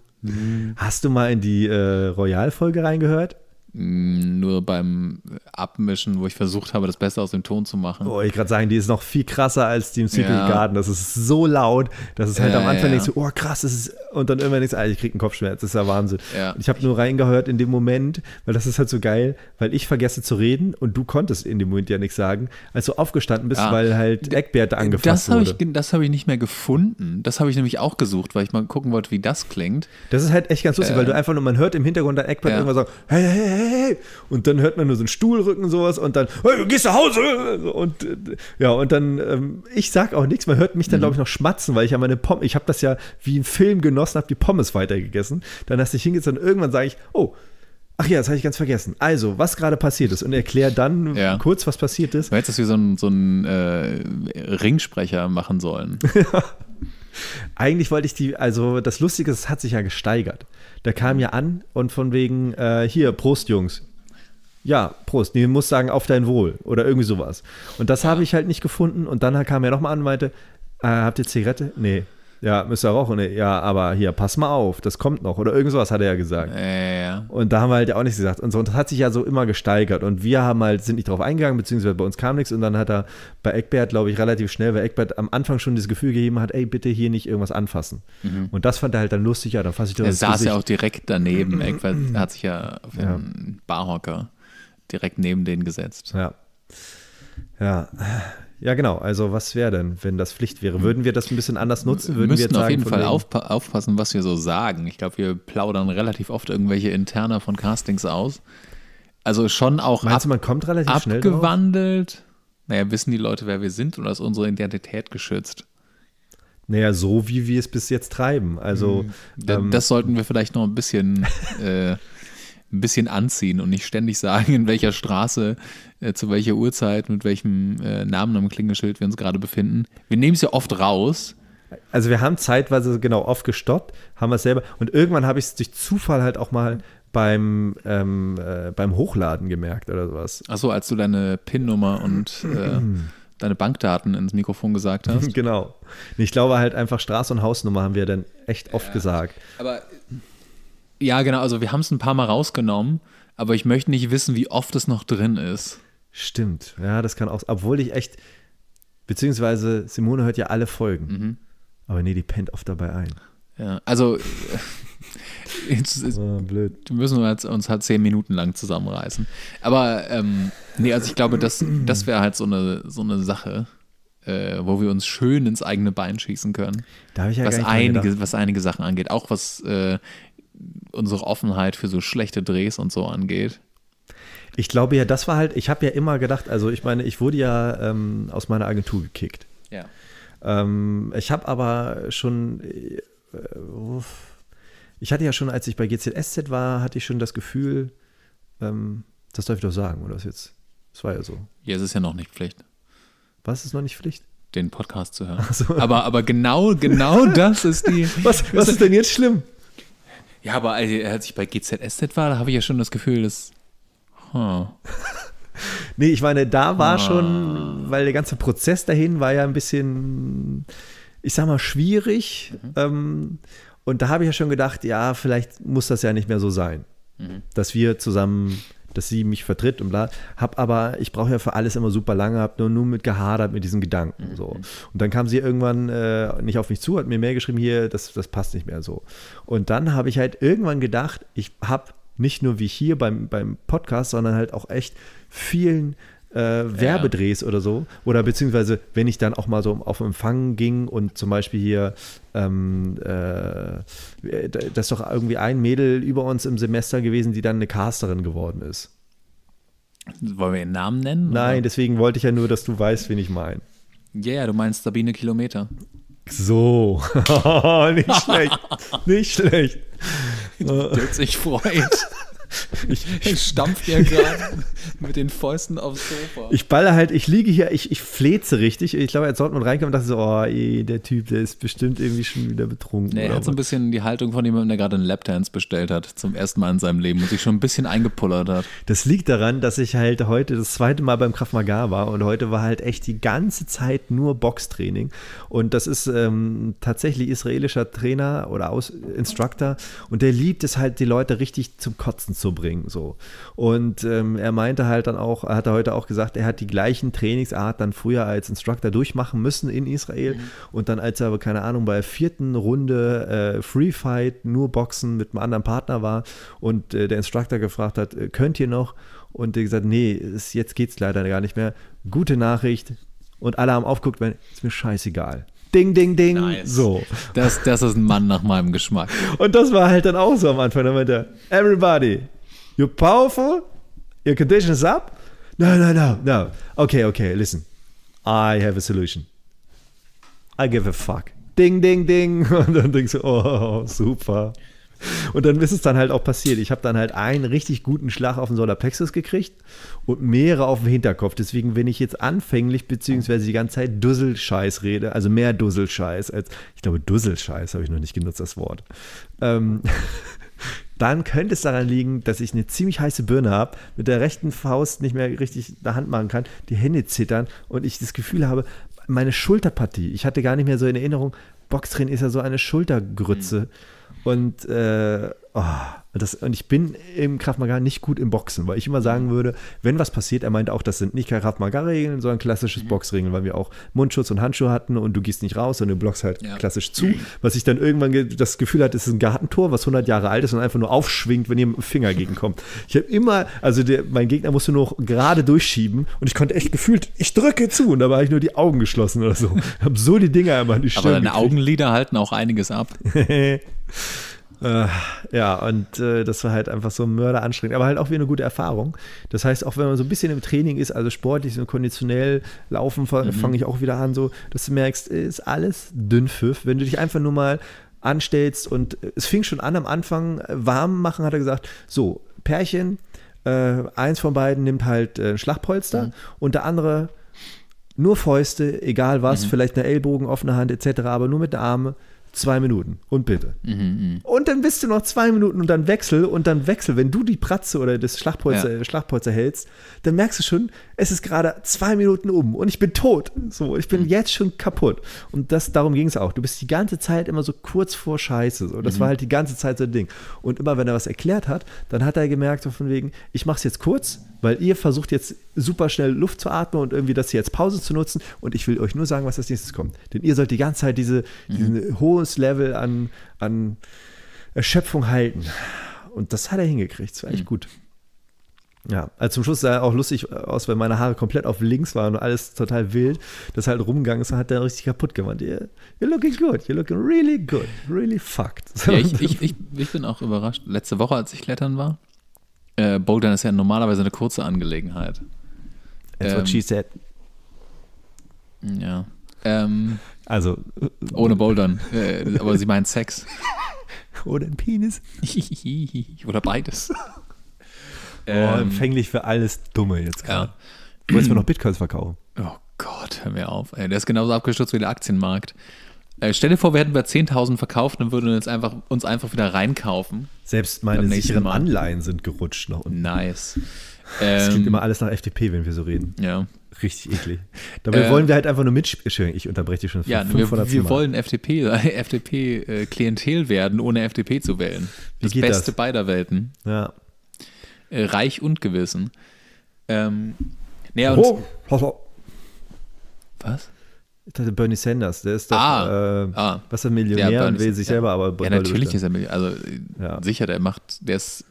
Hast du mal in die äh, Royal-Folge reingehört? nur beim Abmischen, wo ich versucht habe, das Beste aus dem Ton zu machen. Oh, ich gerade sagen, die ist noch viel krasser als die im Secret ja. Garden. Das ist so laut, dass es halt ja, am Anfang ja. denkst du, oh krass, das ist und dann irgendwann denkst du, ich krieg einen Kopfschmerz, das ist ja Wahnsinn. Ja. Ich habe nur reingehört in dem Moment, weil das ist halt so geil, weil ich vergesse zu reden und du konntest in dem Moment ja nichts sagen, als du aufgestanden bist, ah. weil halt Eckbärte angefangen das hab Ich, das habe ich nicht mehr gefunden. Das habe ich nämlich auch gesucht, weil ich mal gucken wollte, wie das klingt. Das ist halt echt ganz lustig, äh, weil du einfach nur, man hört im Hintergrund dann Eckbärte ja. irgendwann sagen, hey, hey, hey, hey, und dann hört man nur so einen Stuhlrücken und sowas und dann, hey, du gehst nach Hause und ja, und dann, ähm, ich sag auch nichts, man hört mich dann, mhm. glaube ich, noch schmatzen, weil ich ja meine Pommes, ich habe das ja wie ein Film genossen, habe die Pommes weitergegessen, dann hast du dich hingesetzt und irgendwann sage ich, oh, Ach ja, das habe ich ganz vergessen. Also, was gerade passiert ist und erklär dann ja. kurz, was passiert ist. Du hättest das wie so ein, so ein äh, Ringsprecher machen sollen. Eigentlich wollte ich die, also das Lustige ist, es hat sich ja gesteigert. Da kam ja an und von wegen, äh, hier, Prost, Jungs. Ja, Prost. Nee, muss sagen, auf dein Wohl oder irgendwie sowas. Und das habe ich halt nicht gefunden. Und dann kam er nochmal an und meinte, äh, habt ihr Zigarette? Nee. Ja, müsst ihr rauchen. ja, aber hier, pass mal auf, das kommt noch. Oder irgendwas hat er ja gesagt. Ja, ja. Und da haben wir halt ja auch nichts gesagt. Und so, und das hat sich ja so immer gesteigert. Und wir haben halt, sind nicht drauf eingegangen, beziehungsweise bei uns kam nichts. Und dann hat er bei Eckbert, glaube ich, relativ schnell, weil Eckbert am Anfang schon das Gefühl gegeben hat, ey, bitte hier nicht irgendwas anfassen. Mhm. Und das fand er halt dann lustig, ja, dann fasse ich das Er saß Gesicht. ja auch direkt daneben. Eckbert hat sich ja auf den ja. Barhocker direkt neben den gesetzt. Ja. Ja, ja, genau. Also, was wäre denn, wenn das Pflicht wäre? Würden wir das ein bisschen anders nutzen? Würden müssen wir müssten auf jeden Fall aufpa aufpassen, was wir so sagen. Ich glaube, wir plaudern relativ oft irgendwelche Interne von Castings aus. Also schon auch Meinst ab, du, man kommt relativ abgewandelt. Schnell drauf? Naja, wissen die Leute, wer wir sind oder ist unsere Identität geschützt? Naja, so wie wir es bis jetzt treiben. Also. Mhm. Ähm, das sollten wir vielleicht noch ein bisschen. Äh, ein bisschen anziehen und nicht ständig sagen, in welcher Straße, äh, zu welcher Uhrzeit, mit welchem äh, Namen am Klingelschild wir uns gerade befinden. Wir nehmen es ja oft raus. Also wir haben zeitweise genau oft gestoppt, haben wir es selber und irgendwann habe ich es durch Zufall halt auch mal beim, ähm, äh, beim Hochladen gemerkt oder sowas. Achso, als du deine PIN-Nummer und äh, deine Bankdaten ins Mikrofon gesagt hast. genau. Ich glaube halt einfach Straße und Hausnummer haben wir dann echt oft ja, gesagt. Aber ja, genau. Also wir haben es ein paar Mal rausgenommen, aber ich möchte nicht wissen, wie oft es noch drin ist. Stimmt. Ja, das kann auch. Obwohl ich echt. Beziehungsweise Simone hört ja alle Folgen. Mhm. Aber nee, die pennt oft dabei ein. Ja, also. jetzt, jetzt, ah, blöd. Müssen wir jetzt, uns halt zehn Minuten lang zusammenreißen. Aber ähm, nee, also ich glaube, das, das wäre halt so eine, so eine Sache, äh, wo wir uns schön ins eigene Bein schießen können. Da habe ich ja was, gar nicht einige, was einige Sachen angeht. Auch was äh, unsere Offenheit für so schlechte Drehs und so angeht. Ich glaube ja, das war halt, ich habe ja immer gedacht, also ich meine, ich wurde ja ähm, aus meiner Agentur gekickt. Ja. Ähm, ich habe aber schon, äh, äh ich hatte ja schon, als ich bei GZSZ war, hatte ich schon das Gefühl, ähm, das darf ich doch sagen, oder was jetzt? Das war ja so. Ja, es ist ja noch nicht Pflicht. Was ist noch nicht Pflicht? Den Podcast zu hören. So. Aber, aber genau, genau das ist die. Was, was ist denn jetzt schlimm? Ja, aber als ich bei GZSZ war, da habe ich ja schon das Gefühl, dass. Huh. nee, ich meine, da war ah. schon, weil der ganze Prozess dahin war ja ein bisschen, ich sag mal, schwierig. Mhm. Ähm, und da habe ich ja schon gedacht, ja, vielleicht muss das ja nicht mehr so sein, mhm. dass wir zusammen dass sie mich vertritt und bla. Hab aber, ich brauche ja für alles immer super lange, hab nur, nur mit gehadert mit diesen Gedanken. So. Mhm. Und dann kam sie irgendwann äh, nicht auf mich zu, hat mir mehr geschrieben, hier, das, das passt nicht mehr so. Und dann habe ich halt irgendwann gedacht, ich habe nicht nur wie hier beim, beim Podcast, sondern halt auch echt vielen äh, Werbedrehs ja. oder so. Oder beziehungsweise, wenn ich dann auch mal so auf Empfang ging und zum Beispiel hier, ähm, äh, äh das ist doch irgendwie ein Mädel über uns im Semester gewesen, die dann eine Casterin geworden ist. Wollen wir ihren Namen nennen? Nein, oder? deswegen wollte ich ja nur, dass du weißt, wen ich meine. Ja, yeah, du meinst Sabine Kilometer. So. nicht schlecht. nicht schlecht. Der sich freut. Ich, ich stampf dir gerade mit den Fäusten aufs Sofa. Ich balle halt, ich liege hier, ich, ich fleze richtig. Ich glaube, jetzt sollte man reinkommen und dachte so, oh, ey, der Typ, der ist bestimmt irgendwie schon wieder betrunken. Nee, er hat so ein bisschen die Haltung von jemandem, der gerade einen Lapdance bestellt hat, zum ersten Mal in seinem Leben und sich schon ein bisschen eingepullert hat. Das liegt daran, dass ich halt heute das zweite Mal beim Krav Maga war und heute war halt echt die ganze Zeit nur Boxtraining. Und das ist ähm, tatsächlich israelischer Trainer oder Aus Instructor und der liebt es halt, die Leute richtig zum Kotzen zu zu bringen. So. Und ähm, er meinte halt dann auch, hat er heute auch gesagt, er hat die gleichen Trainingsart dann früher als Instructor durchmachen müssen in Israel. Mhm. Und dann, als er aber, keine Ahnung, bei der vierten Runde äh, Free Fight, nur Boxen mit einem anderen Partner war und äh, der Instructor gefragt hat, äh, könnt ihr noch? Und er gesagt, nee, ist, jetzt geht es leider gar nicht mehr. Gute Nachricht. Und alle haben aufgeguckt, wenn, ist mir scheißegal. Ding, ding, ding. Nice. So. Das, das ist ein Mann nach meinem Geschmack. Und das war halt dann auch so am Anfang. Da meinte er, everybody, you're powerful, your condition is up. No, no, no, no. Okay, okay, listen. I have a solution. I give a fuck. Ding, ding, ding. Und dann denkst du, oh, super. Und dann ist es dann halt auch passiert. Ich habe dann halt einen richtig guten Schlag auf den Solarplexus gekriegt und mehrere auf den Hinterkopf. Deswegen, wenn ich jetzt anfänglich beziehungsweise die ganze Zeit Dusselscheiß rede, also mehr Dusselscheiß als, ich glaube, Dusselscheiß habe ich noch nicht genutzt, das Wort. Ähm, dann könnte es daran liegen, dass ich eine ziemlich heiße Birne habe, mit der rechten Faust nicht mehr richtig der Hand machen kann, die Hände zittern und ich das Gefühl habe, meine Schulterpartie, ich hatte gar nicht mehr so in Erinnerung, Boxtraining ist ja so eine Schultergrütze. Mhm und, äh, oh, das, und ich bin im Krav Maga nicht gut im Boxen, weil ich immer sagen mhm. würde, wenn was passiert, er meinte auch, das sind nicht Krav Maga Regeln, sondern klassisches mhm. Boxregeln, weil wir auch Mundschutz und Handschuhe hatten und du gehst nicht raus und du blockst halt ja. klassisch zu, was ich dann irgendwann das Gefühl hatte, es ist ein Gartentor, was 100 Jahre alt ist und einfach nur aufschwingt, wenn ihr mit dem Finger gegenkommt. Ich habe immer, also der, mein Gegner musste nur gerade durchschieben und ich konnte echt gefühlt, ich drücke zu und dabei habe ich nur die Augen geschlossen oder so. Ich habe so die Dinger immer in die Stirn Aber deine gekriegt. Augenlider halten auch einiges ab. Äh, ja, und äh, das war halt einfach so mörder anstrengend, aber halt auch wie eine gute Erfahrung. Das heißt, auch wenn man so ein bisschen im Training ist, also sportlich und konditionell laufen, mhm. fange ich auch wieder an, so, dass du merkst, ist alles Dünnpfiff. Wenn du dich einfach nur mal anstellst und äh, es fing schon an am Anfang, äh, warm machen, hat er gesagt, so, Pärchen, äh, eins von beiden nimmt halt äh, ein Schlagpolster mhm. und der andere nur Fäuste, egal was, mhm. vielleicht eine Ellbogen, offene Hand etc., aber nur mit den Armen zwei Minuten und bitte. Mhm, mhm, und dann bist du noch zwei Minuten und dann wechsel und dann wechsel. Wenn du die Pratze oder das Schlagpolster, ja. Schlagpolster hältst, dann merkst du schon, es ist gerade zwei Minuten um und ich bin tot. So, ich bin mhm. jetzt schon kaputt. Und das, darum ging es auch. Du bist die ganze Zeit immer so kurz vor Scheiße. Und das mhm. war halt die ganze Zeit so ein Ding. Und immer wenn er was erklärt hat, dann hat er gemerkt, so von wegen, ich mach's jetzt kurz, weil ihr versucht jetzt super schnell Luft zu atmen und irgendwie das hier als Pause zu nutzen. Und ich will euch nur sagen, was als nächstes kommt. Denn ihr sollt die ganze Zeit diese, mhm. diesen hohes Level an, an Erschöpfung halten. Und das hat er hingekriegt. Das war echt mhm. gut. Ja, also zum Schluss sah er auch lustig aus, weil meine Haare komplett auf links waren und alles total wild. Das halt rumgegangen ist und hat er richtig kaputt gemacht. You're, you're looking good, you're looking really good, really fucked. Ja, ich, ich, ich, ich bin auch überrascht. Letzte Woche, als ich klettern war, äh, Bouldern ist ja normalerweise eine kurze Angelegenheit. That's ähm, what she said. Ja. Ähm, also. Ohne Bouldern. äh, aber sie meint Sex. Oder ein Penis. Oder beides. Oh, ähm, empfänglich für alles Dumme jetzt gerade. Ja. Du willst mir noch Bitcoins verkaufen. Oh Gott, hör mir auf. Ey, der ist genauso abgestürzt wie der Aktienmarkt. Äh, stell dir vor, wir hätten bei 10.000 verkauft und würden uns einfach, uns einfach wieder reinkaufen. Selbst meine sicheren Mal. Anleihen sind gerutscht nach unten. Nice. Es ähm, klingt immer alles nach FDP, wenn wir so reden. Ja. Richtig eklig. Dabei äh, wollen wir halt einfach nur mitspielen. Ich unterbreche dich schon. Ja, wir, wir wollen FDP, äh, FDP-Klientel äh, werden, ohne FDP zu wählen. Wie das Beste das? beider Welten. Ja. Reich und Gewissen. Ähm, naja, und, oh, oh, oh. Was? Bernie Sanders, der ist doch, ah, äh, ah. was er Millionär ja, und will sich selber, aber ja natürlich ist er Millionär, also äh, ja. sicher, der macht, der ist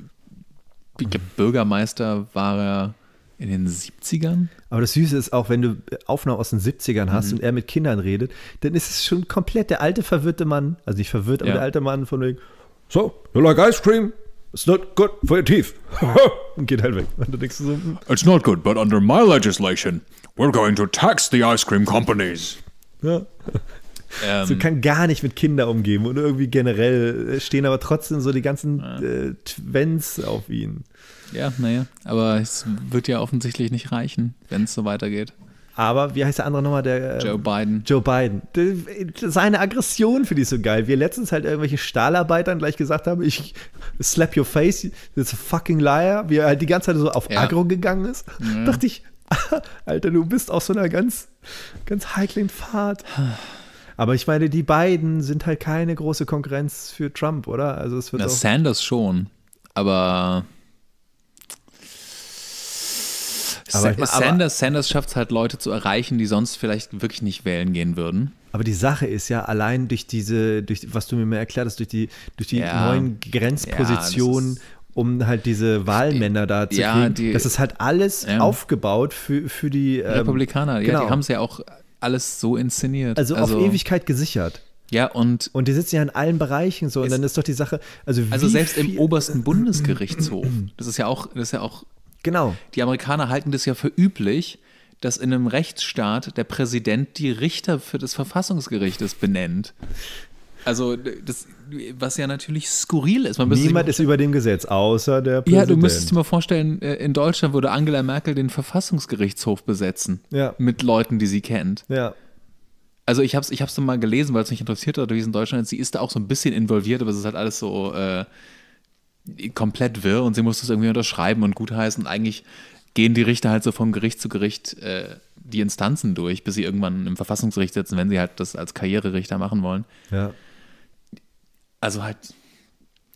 Bürgermeister war er in den 70ern. Aber das Süße ist auch, wenn du Aufnahmen aus den 70ern hast mhm. und er mit Kindern redet, dann ist es schon komplett der alte verwirrte Mann, also nicht verwirrt, aber der alte Mann von wegen, so, you like ice cream? It's not good for your teeth. und geht halt weg. Und dann denkst du so, hm. It's not good, but under my legislation, we're going to tax the ice cream companies. Ja. Ähm, so kann gar nicht mit Kindern umgehen und irgendwie generell äh, stehen aber trotzdem so die ganzen äh, Twents auf ihn. Ja, naja, aber es wird ja offensichtlich nicht reichen, wenn es so weitergeht. Aber wie heißt der andere nochmal? Der, ähm, Joe Biden. Joe Biden. Äh, seine Aggression finde ich so geil. Wir letztens halt irgendwelche Stahlarbeitern gleich gesagt haben, ich slap your face, that's a fucking liar. Wie er halt die ganze Zeit so auf ja. Agro gegangen ist. Ja. Dachte ich, Alter, du bist auf so einer ganz, ganz heiklen Fahrt. Aber ich meine, die beiden sind halt keine große Konkurrenz für Trump, oder? Also es wird Na, Sanders schon, aber aber, mal, Sanders, Sanders schafft es halt, Leute zu erreichen, die sonst vielleicht wirklich nicht wählen gehen würden. Aber die Sache ist ja, allein durch diese, durch, was du mir erklärt hast, durch die, durch die ja, neuen Grenzpositionen ja, um halt diese äh, Wahlmänner da zu ja, kriegen. Die, das ist halt alles ähm, aufgebaut für, für die ähm, Republikaner. Genau. die haben es ja auch alles so inszeniert. Also, also auf Ewigkeit gesichert. Ja, und. Und die sitzen ja in allen Bereichen so. Und dann ist doch die Sache. Also, also selbst viel, im obersten Bundesgerichtshof, das ist ja auch, das ist ja auch. Genau. Die Amerikaner halten das ja für üblich, dass in einem Rechtsstaat der Präsident die Richter für das Verfassungsgericht benennt. Also, das, was ja natürlich skurril ist. Niemand ist über dem Gesetz, außer der Präsident. Ja, du müsstest dir mal vorstellen, äh, in Deutschland würde Angela Merkel den Verfassungsgerichtshof besetzen. Ja. Mit Leuten, die sie kennt. Ja. Also ich habe es ich hab's mal gelesen, weil es mich interessiert hat, wie es in Deutschland ist. Sie ist da auch so ein bisschen involviert, aber es ist halt alles so äh, komplett wirr und sie muss das irgendwie unterschreiben und gutheißen. Und eigentlich gehen die Richter halt so vom Gericht zu Gericht äh, die Instanzen durch, bis sie irgendwann im Verfassungsgericht sitzen, wenn sie halt das als Karriererichter machen wollen. Ja. Also halt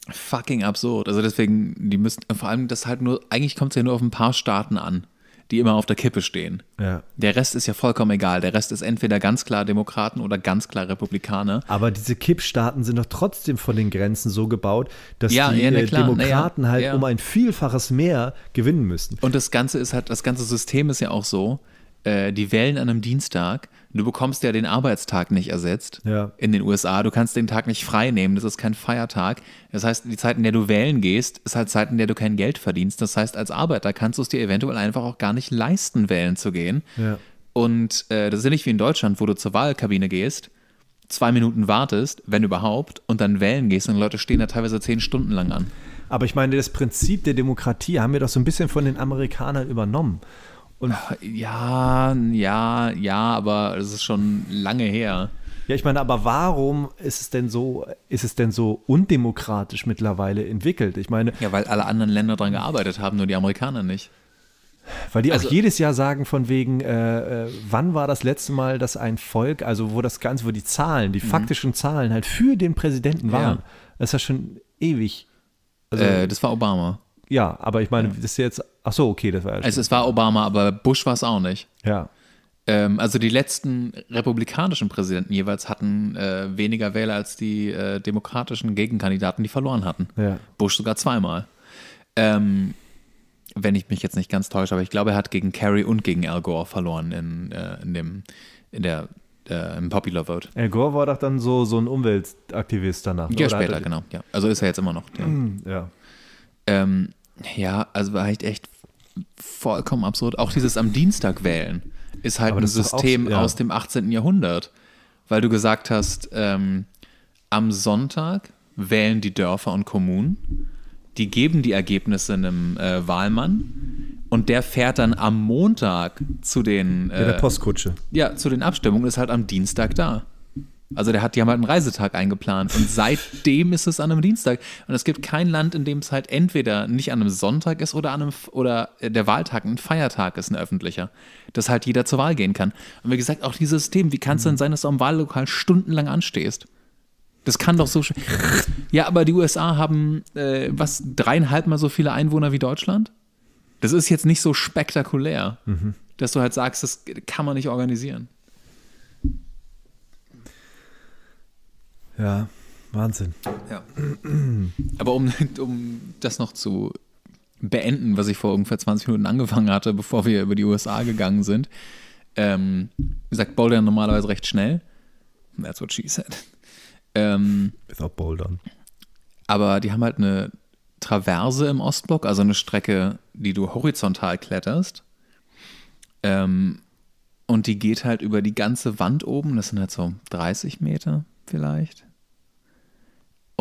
fucking absurd. Also deswegen, die müssen, vor allem das halt nur, eigentlich kommt es ja nur auf ein paar Staaten an, die immer auf der Kippe stehen. Ja. Der Rest ist ja vollkommen egal. Der Rest ist entweder ganz klar Demokraten oder ganz klar Republikaner. Aber diese Kippstaaten sind doch trotzdem von den Grenzen so gebaut, dass ja, die ja, ne, Demokraten halt um ein Vielfaches mehr gewinnen müssen. Und das Ganze ist halt, das ganze System ist ja auch so, äh, die wählen an einem Dienstag Du bekommst ja den Arbeitstag nicht ersetzt ja. in den USA. Du kannst den Tag nicht frei nehmen. Das ist kein Feiertag. Das heißt, die Zeit, in der du wählen gehst, ist halt Zeit, in der du kein Geld verdienst. Das heißt, als Arbeiter kannst du es dir eventuell einfach auch gar nicht leisten, wählen zu gehen. Ja. Und äh, das ist ja nicht wie in Deutschland, wo du zur Wahlkabine gehst zwei Minuten wartest, wenn überhaupt, und dann wählen gehst und Leute stehen da teilweise zehn Stunden lang an. Aber ich meine, das Prinzip der Demokratie haben wir doch so ein bisschen von den Amerikanern übernommen. Und ja, ja, ja, aber es ist schon lange her. Ja, ich meine, aber warum ist es denn so, ist es denn so undemokratisch mittlerweile entwickelt? Ich meine. Ja, weil alle anderen Länder daran gearbeitet haben, nur die Amerikaner nicht. Weil die also, auch jedes Jahr sagen von wegen, äh, äh, wann war das letzte Mal, dass ein Volk, also wo das Ganze, wo die Zahlen, die mhm. faktischen Zahlen halt für den Präsidenten waren. Ja. Das ist ja schon ewig. Also, äh, das war Obama. Ja, aber ich meine, das ist jetzt. Ach so, okay, das war ja. Also es war Obama, aber Bush war es auch nicht. Ja. Ähm, also die letzten republikanischen Präsidenten jeweils hatten äh, weniger Wähler als die äh, demokratischen Gegenkandidaten, die verloren hatten. Ja. Bush sogar zweimal. Ähm, wenn ich mich jetzt nicht ganz täusche, aber ich glaube, er hat gegen Kerry und gegen Al Gore verloren in, äh, in dem in der äh, im Popular Vote. Al Gore war doch dann so, so ein Umweltaktivist danach. Ja, später, genau. Ja. Also ist er jetzt immer noch. Ja. ja. Ähm, ja, also war halt echt vollkommen absurd. Auch dieses am Dienstag wählen ist halt ein System auch, ja. aus dem 18. Jahrhundert, weil du gesagt hast, ähm, am Sonntag wählen die Dörfer und Kommunen, die geben die Ergebnisse einem äh, Wahlmann und der fährt dann am Montag zu den äh, ja, der Postkutsche. Ja, zu den Abstimmungen ist halt am Dienstag da. Also der hat, ja haben halt einen Reisetag eingeplant und seitdem ist es an einem Dienstag. Und es gibt kein Land, in dem es halt entweder nicht an einem Sonntag ist oder an einem oder äh, der Wahltag ein Feiertag ist, ein öffentlicher, dass halt jeder zur Wahl gehen kann. Und wie gesagt, auch dieses System, wie kann es denn mhm. sein, dass du am Wahllokal stundenlang anstehst? Das kann doch so. schön. Ja, aber die USA haben äh, was dreieinhalb mal so viele Einwohner wie Deutschland. Das ist jetzt nicht so spektakulär, mhm. dass du halt sagst, das kann man nicht organisieren. Ja, Wahnsinn. Ja. Aber um, um das noch zu beenden, was ich vor ungefähr 20 Minuten angefangen hatte, bevor wir über die USA gegangen sind, ähm, sagt Boulder normalerweise recht schnell. That's what she said. Ähm, Without Bouldern. Aber die haben halt eine Traverse im Ostblock, also eine Strecke, die du horizontal kletterst. Ähm, und die geht halt über die ganze Wand oben. Das sind halt so 30 Meter vielleicht.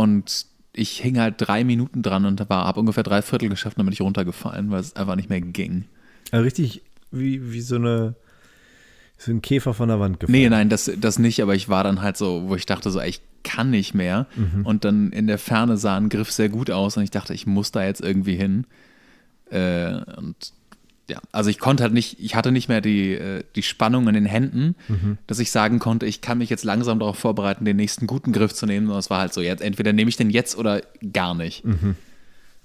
Und ich hing halt drei Minuten dran und war ab ungefähr drei Viertel geschafft, dann bin ich runtergefallen, weil es einfach nicht mehr ging. Also richtig wie, wie so eine so ein Käfer von der Wand gefallen. Nee, nein, das, das nicht, aber ich war dann halt so, wo ich dachte so, ich kann nicht mehr. Mhm. Und dann in der Ferne sah ein Griff sehr gut aus und ich dachte, ich muss da jetzt irgendwie hin. Äh, und ja, also ich konnte halt nicht, ich hatte nicht mehr die, äh, die Spannung in den Händen, mhm. dass ich sagen konnte, ich kann mich jetzt langsam darauf vorbereiten, den nächsten guten Griff zu nehmen. Und es war halt so, jetzt entweder nehme ich den jetzt oder gar nicht. Mhm.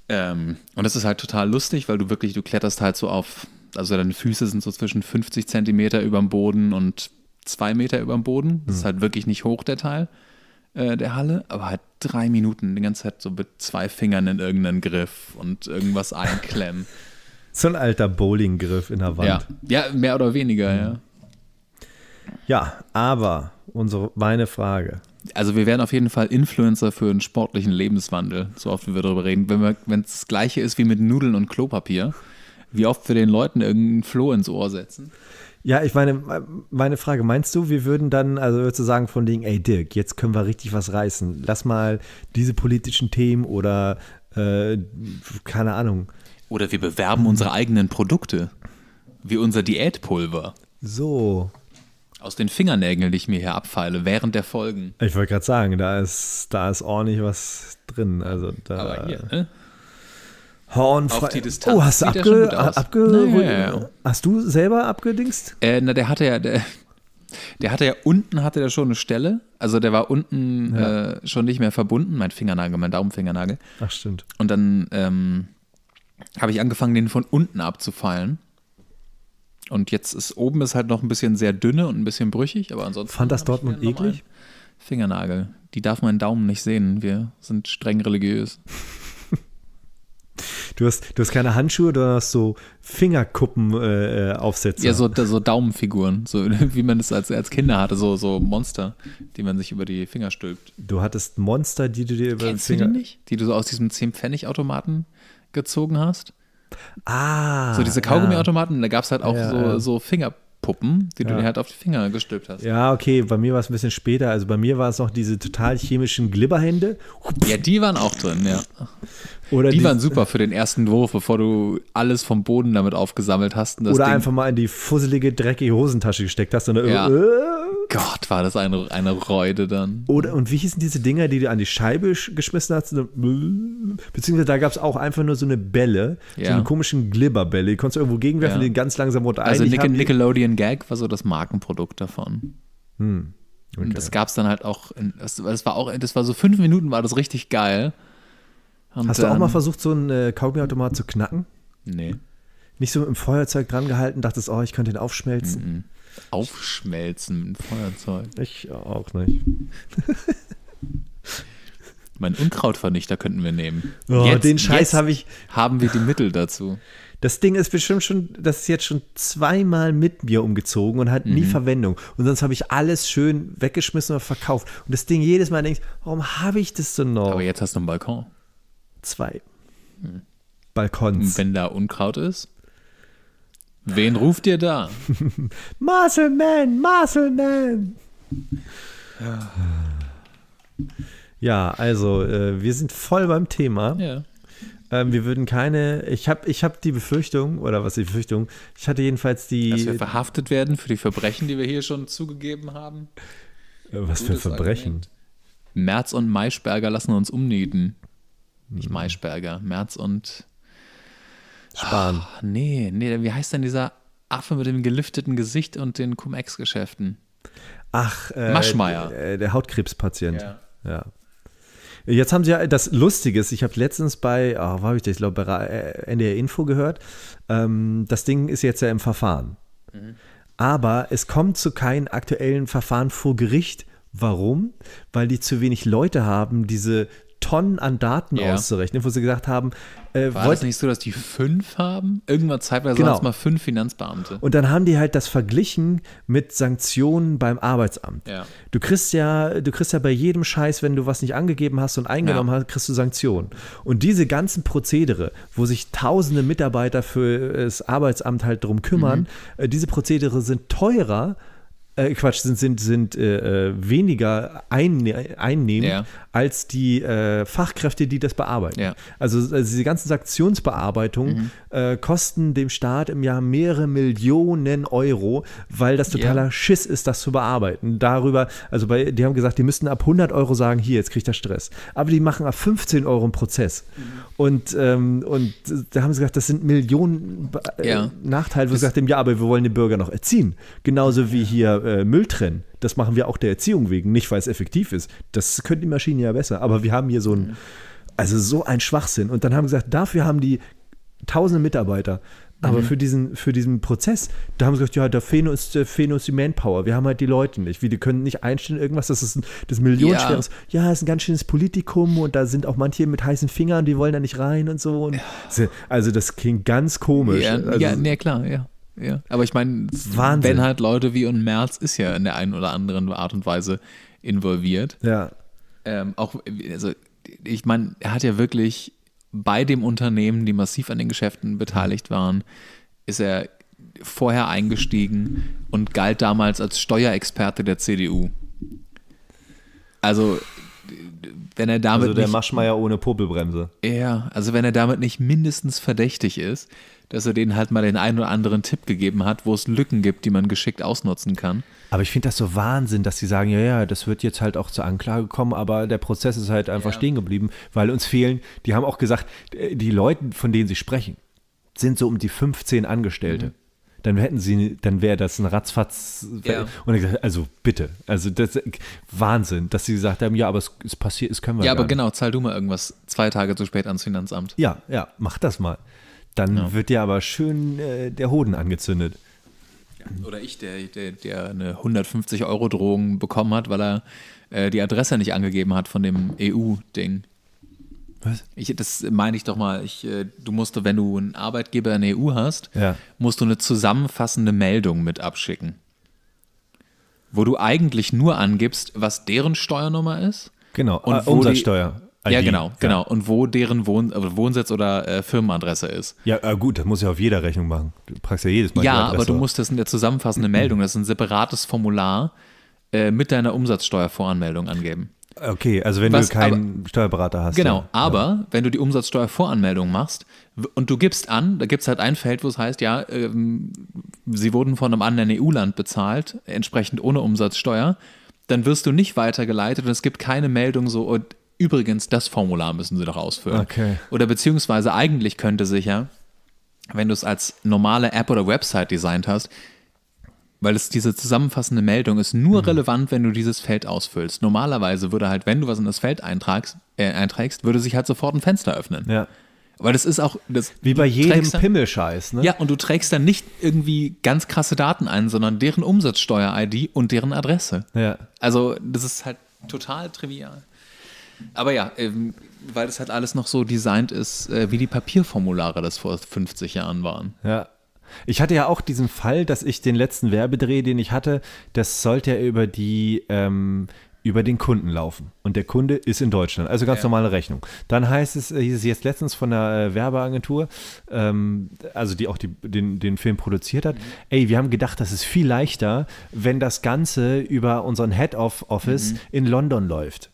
Ähm, und das ist halt total lustig, weil du wirklich, du kletterst halt so auf, also deine Füße sind so zwischen 50 Zentimeter über dem Boden und zwei Meter über dem Boden. Das mhm. ist halt wirklich nicht hoch, der Teil äh, der Halle, aber halt drei Minuten die ganze Zeit so mit zwei Fingern in irgendeinen Griff und irgendwas einklemmen. So ein alter Bowlinggriff in der Wand. Ja, ja mehr oder weniger, mhm. ja. Ja, aber unsere, meine Frage. Also wir werden auf jeden Fall Influencer für einen sportlichen Lebenswandel, so oft wie wir darüber reden. Wenn es das gleiche ist wie mit Nudeln und Klopapier, wie oft wir den Leuten irgendeinen Floh ins Ohr setzen. Ja, ich meine, meine Frage, meinst du, wir würden dann, also würdest du sagen von Dingen, ey Dirk, jetzt können wir richtig was reißen. Lass mal diese politischen Themen oder äh, keine Ahnung, oder wir bewerben unsere eigenen Produkte. Wie unser Diätpulver. So. Aus den Fingernägeln, die ich mir hier abfeile, während der Folgen. Ich wollte gerade sagen, da ist, da ist ordentlich was drin. Also da, Aber hier, ne? Hornfrei. Auf die Distanz. Oh, hast du abge, abge naja. Hast du selber abgedingst? Äh, na, der hatte ja, der, der hatte ja unten hatte der schon eine Stelle. Also der war unten ja. äh, schon nicht mehr verbunden, mein Fingernagel, mein Daumenfingernagel. Ach stimmt. Und dann ähm, habe ich angefangen, den von unten abzufallen. Und jetzt ist oben ist halt noch ein bisschen sehr dünne und ein bisschen brüchig, aber ansonsten. Fand das Dortmund eklig? Fingernagel. Die darf mein Daumen nicht sehen. Wir sind streng religiös. Du hast, du hast keine Handschuhe, du hast so Fingerkuppen-Aufsätze. Äh, äh ja, so, so Daumenfiguren, so wie man es als, als Kinder hatte, so, so Monster, die man sich über die Finger stülpt. Du hattest Monster, die du dir über Kennst den Finger. Du die, nicht? die du so aus diesem 10-Pfennig-Automaten gezogen hast. Ah. So diese Kaugummiautomaten, da gab es halt auch ja, so, ja. so Fingerpuppen, die ja. du dir halt auf die Finger gestülpt hast. Ja, okay, bei mir war es ein bisschen später. Also bei mir war es noch diese total chemischen Glibberhände. Ja, die waren auch drin, ja. Oder die, die waren super für den ersten Wurf, bevor du alles vom Boden damit aufgesammelt hast. oder Ding einfach mal in die fusselige, dreckige Hosentasche gesteckt hast. Und ja. Äh, Gott, war das eine, eine Reude dann. Oder, und wie hießen diese Dinger, die du an die Scheibe geschmissen hast? Beziehungsweise da gab es auch einfach nur so eine Bälle, ja. so eine komischen Glibberbälle. Die konntest du irgendwo gegenwerfen, ja. die ganz langsam wurde Also Nickel Nickelodeon Gag war so das Markenprodukt davon. Hm. Okay. Und das gab es dann halt auch, in, das, das war auch, das war so fünf Minuten war das richtig geil. Und Hast du auch ähm, mal versucht, so einen äh, Kaugummiautomat zu knacken? Nee. Nicht so mit dem Feuerzeug dran gehalten, dachtest, oh, ich könnte ihn aufschmelzen. Mm -mm. Aufschmelzen mit dem Feuerzeug. Ich auch nicht. mein Unkrautvernichter könnten wir nehmen. Oh, jetzt, den Scheiß habe ich. Haben wir die Mittel dazu. Das Ding ist bestimmt schon, das ist jetzt schon zweimal mit mir umgezogen und hat mhm. nie Verwendung. Und sonst habe ich alles schön weggeschmissen und verkauft. Und das Ding jedes Mal denkst, warum habe ich das denn noch? Aber jetzt hast du einen Balkon zwei hm. Balkons. Und wenn da Unkraut ist? Wen ruft ihr da? Muscleman, Muscleman! Ja. ja, also, äh, wir sind voll beim Thema. Ja. Ähm, wir würden keine. Ich habe ich hab die Befürchtung, oder was die Befürchtung? Ich hatte jedenfalls die. Dass wir verhaftet werden für die Verbrechen, die wir hier schon zugegeben haben. Äh, was Gutes für Verbrechen? Argument. März und Maischberger lassen uns umnieten. Nicht mhm. Maischberger, Merz und Spahn. Ach, nee, nee, wie heißt denn dieser Affe mit dem gelüfteten Gesicht und den Cum-Ex-Geschäften? Ach, äh, Maschmeyer. Der, äh, der Hautkrebspatient. Ja. ja. Jetzt haben sie ja das Lustige ich habe letztens bei, oh, wo habe ich das, ich glaube, bei äh, NDR Info gehört, ähm, das Ding ist jetzt ja im Verfahren. Mhm. Aber es kommt zu keinem aktuellen Verfahren vor Gericht. Warum? Weil die zu wenig Leute haben, diese Tonnen an Daten yeah. auszurechnen, wo sie gesagt haben, äh, war es nicht so, dass die fünf haben? Irgendwann zeitweise genau. waren es mal fünf Finanzbeamte. Und dann haben die halt das verglichen mit Sanktionen beim Arbeitsamt. Ja. Du kriegst ja, du kriegst ja bei jedem Scheiß, wenn du was nicht angegeben hast und eingenommen ja. hast, kriegst du Sanktionen. Und diese ganzen Prozedere, wo sich tausende Mitarbeiter für das Arbeitsamt halt drum kümmern, mhm. Äh, diese Prozedere sind teurer äh, Quatsch, sind, sind, sind äh, äh weniger einne einnehmen ja. als die äh, Fachkräfte, die das bearbeiten. Ja. Also, also, diese ganzen Sanktionsbearbeitungen mhm. Äh, kosten dem Staat im Jahr mehrere Millionen Euro, weil das totaler ja. Schiss ist, das zu bearbeiten. Darüber, also bei, die haben gesagt, die müssten ab 100 Euro sagen, hier, jetzt kriegt er Stress. Aber die machen ab 15 Euro einen Prozess. Mhm. Und, ähm, und da haben sie gesagt, das sind Millionen äh, Nachteile, wo sie gesagt haben, ja, aber wir wollen den Bürger noch erziehen. Genauso wie hier äh, Müll trennen. Das machen wir auch der Erziehung wegen, nicht weil es effektiv ist. Das können die Maschinen ja besser. Aber wir haben hier so ein, mhm. also so ein Schwachsinn. Und dann haben gesagt, dafür haben die tausende Mitarbeiter. Aber mhm. für, diesen, für diesen Prozess, da haben sie gesagt, ja, da fehlen uns, da fehlen uns die Manpower, wir haben halt die Leute nicht, wir, die können nicht einstellen, irgendwas, das ist ein, das ist millionenschweres, ja, es ja, ist ein ganz schönes Politikum und da sind auch manche mit heißen Fingern, die wollen da nicht rein und so. Und ja. Also das klingt ganz komisch. Ja, also, ja, ja klar, ja. Ja, aber ich meine, wenn halt Leute wie und Merz ist ja in der einen oder anderen Art und Weise involviert. Ja. Ähm, auch, also ich meine, er hat ja wirklich bei dem Unternehmen, die massiv an den Geschäften beteiligt waren, ist er vorher eingestiegen und galt damals als Steuerexperte der CDU. Also, wenn er damit. Also der nicht, Maschmeier ohne Popelbremse. Ja, also wenn er damit nicht mindestens verdächtig ist, dass er denen halt mal den einen oder anderen Tipp gegeben hat, wo es Lücken gibt, die man geschickt ausnutzen kann. Aber ich finde das so Wahnsinn, dass sie sagen, ja, ja, das wird jetzt halt auch zur Anklage kommen, aber der Prozess ist halt einfach ja. stehen geblieben, weil uns fehlen, die haben auch gesagt, äh, die Leute, von denen sie sprechen, sind so um die 15 Angestellte. Mhm dann hätten sie, dann wäre das ein Ratzfatz. Ja. Und ich gesagt, also bitte, also das äh, Wahnsinn, dass sie gesagt haben, ja, aber es, es passiert, es können wir. Ja, aber nicht. genau, zahl du mal irgendwas zwei Tage zu spät ans Finanzamt. Ja, ja, mach das mal. Dann ja. wird dir aber schön äh, der Hoden angezündet. Oder ich, der, der, der eine 150-Euro-Drohung bekommen hat, weil er äh, die Adresse nicht angegeben hat von dem EU-Ding. Was? Ich, das meine ich doch mal. Ich, äh, du musst, wenn du einen Arbeitgeber in der EU hast, ja. musst du eine zusammenfassende Meldung mit abschicken. Wo du eigentlich nur angibst, was deren Steuernummer ist. Genau, und äh, Umsatzsteuer. Die, ja, genau, genau. Und wo deren Wohn äh, Wohnsitz oder äh, Firmenadresse ist. Ja, äh, gut, das muss ich auf jeder Rechnung machen. Du packst ja jedes Mal Ja, aber du musst das in der zusammenfassenden Meldung, das ist ein separates Formular, äh, mit deiner Umsatzsteuervoranmeldung angeben. Okay, also wenn Was, du keinen aber, Steuerberater hast. Genau, dann, aber ja. wenn du die Umsatzsteuervoranmeldung machst und du gibst an, da gibt es halt ein Feld, wo es heißt, ja, ähm, sie wurden von einem anderen EU-Land bezahlt, entsprechend ohne Umsatzsteuer, dann wirst du nicht weitergeleitet und es gibt keine Meldung so, übrigens, das Formular müssen Sie doch ausfüllen. Okay. Oder beziehungsweise eigentlich könnte sich ja, wenn du es als normale App oder Website designt hast, weil es diese zusammenfassende Meldung ist nur mhm. relevant, wenn du dieses Feld ausfüllst. Normalerweise würde halt, wenn du was in das Feld eintragst, äh, einträgst, würde sich halt sofort ein Fenster öffnen. Ja. Weil das ist auch. Das, Wie bei jedem Pimmelscheiß, ne? Ja, und du trägst dann nicht irgendwie ganz krasse Daten ein, sondern deren Umsatzsteuer-ID und deren Adresse. Ja. Also, das ist halt total trivial. Aber ja, ähm, weil das halt alles noch so designt ist, äh, wie die Papierformulare das vor 50 Jahren waren. Ja. Ich hatte ja auch diesen Fall, dass ich den letzten Werbedreh, den ich hatte, das sollte ja über die ähm, über den Kunden laufen. Und der Kunde ist in Deutschland, also ganz ja. normale Rechnung. Dann heißt es, äh, hieß es jetzt letztens von der äh, Werbeagentur, ähm, also die auch die, den, den Film produziert hat, mhm. ey, wir haben gedacht, das ist viel leichter, wenn das Ganze über unseren Head-Off-Office mhm. in London läuft.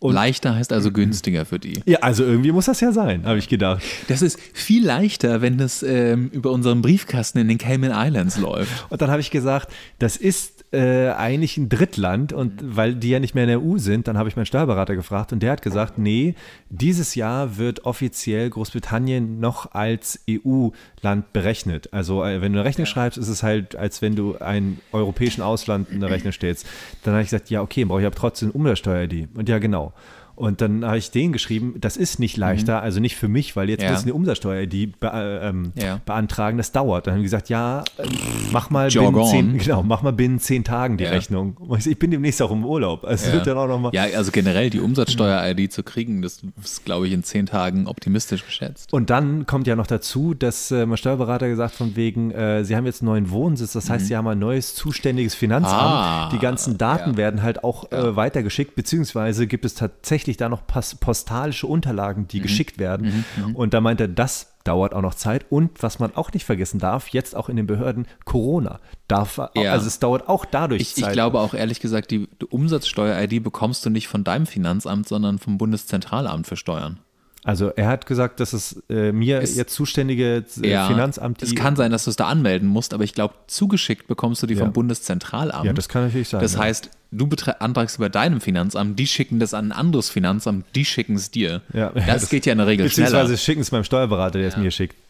Und leichter heißt also mhm. günstiger für die. Ja, also irgendwie muss das ja sein, habe ich gedacht. Das ist viel leichter, wenn das ähm, über unseren Briefkasten in den Cayman Islands läuft. Und dann habe ich gesagt, das ist äh, eigentlich ein Drittland und mhm. weil die ja nicht mehr in der EU sind, dann habe ich meinen Steuerberater gefragt und der hat gesagt, nee, dieses Jahr wird offiziell Großbritannien noch als EU Land berechnet. Also äh, wenn du eine Rechnung schreibst, ist es halt, als wenn du einen europäischen Ausland in der Rechnung stellst. Dann habe ich gesagt, ja, okay, brauche ich aber trotzdem Umsatzsteuer-ID. Und ja, genau. Und dann habe ich denen geschrieben, das ist nicht mhm. leichter, mhm. also nicht für mich, weil jetzt ja. müssen eine Umsatzsteuer die be äh, ähm, ja. beantragen, das dauert. Dann haben die gesagt, ja, ähm, mach mal, binnen zehn, genau, mach mal binnen zehn Tagen die ja. Rechnung. Ich bin demnächst auch im Urlaub. Also ja. Dann auch noch mal ja, also generell die Umsatzsteuer-ID zu kriegen, das ist, glaube ich, in zehn Tagen optimistisch geschätzt. Und dann kommt ja noch dazu, dass äh, mein Steuerberater gesagt von wegen, äh, sie haben jetzt einen neuen Wohnsitz, das heißt, mhm. sie haben ein neues zuständiges Finanzamt. Ah, die ganzen Daten werden halt auch äh, weitergeschickt, beziehungsweise gibt es tatsächlich tatsächlich da noch postalische Unterlagen, die mhm. geschickt werden. Mhm. mhm. Und da meint er, das dauert auch noch Zeit. Und was man auch nicht vergessen darf, jetzt auch in den Behörden, Corona. Darf, ja. Also es dauert auch dadurch ich, Zeit. Ich glaube auch ehrlich gesagt, die Umsatzsteuer-ID bekommst du nicht von deinem Finanzamt, sondern vom Bundeszentralamt für Steuern. Also er hat gesagt, dass es äh, mir es, jetzt zuständige äh, ja, Finanzamt. Es kann sein, dass du es da anmelden musst, aber ich glaube, zugeschickt bekommst du die ja. vom Bundeszentralamt. Ja, das kann natürlich sein. Das ja. heißt, du antragst über deinem Finanzamt, die schicken das an ein anderes Finanzamt, die schicken es dir. Ja, das, das, geht ja in der Regel beziehungsweise schneller. Beziehungsweise schicken es meinem Steuerberater, der es mir schickt.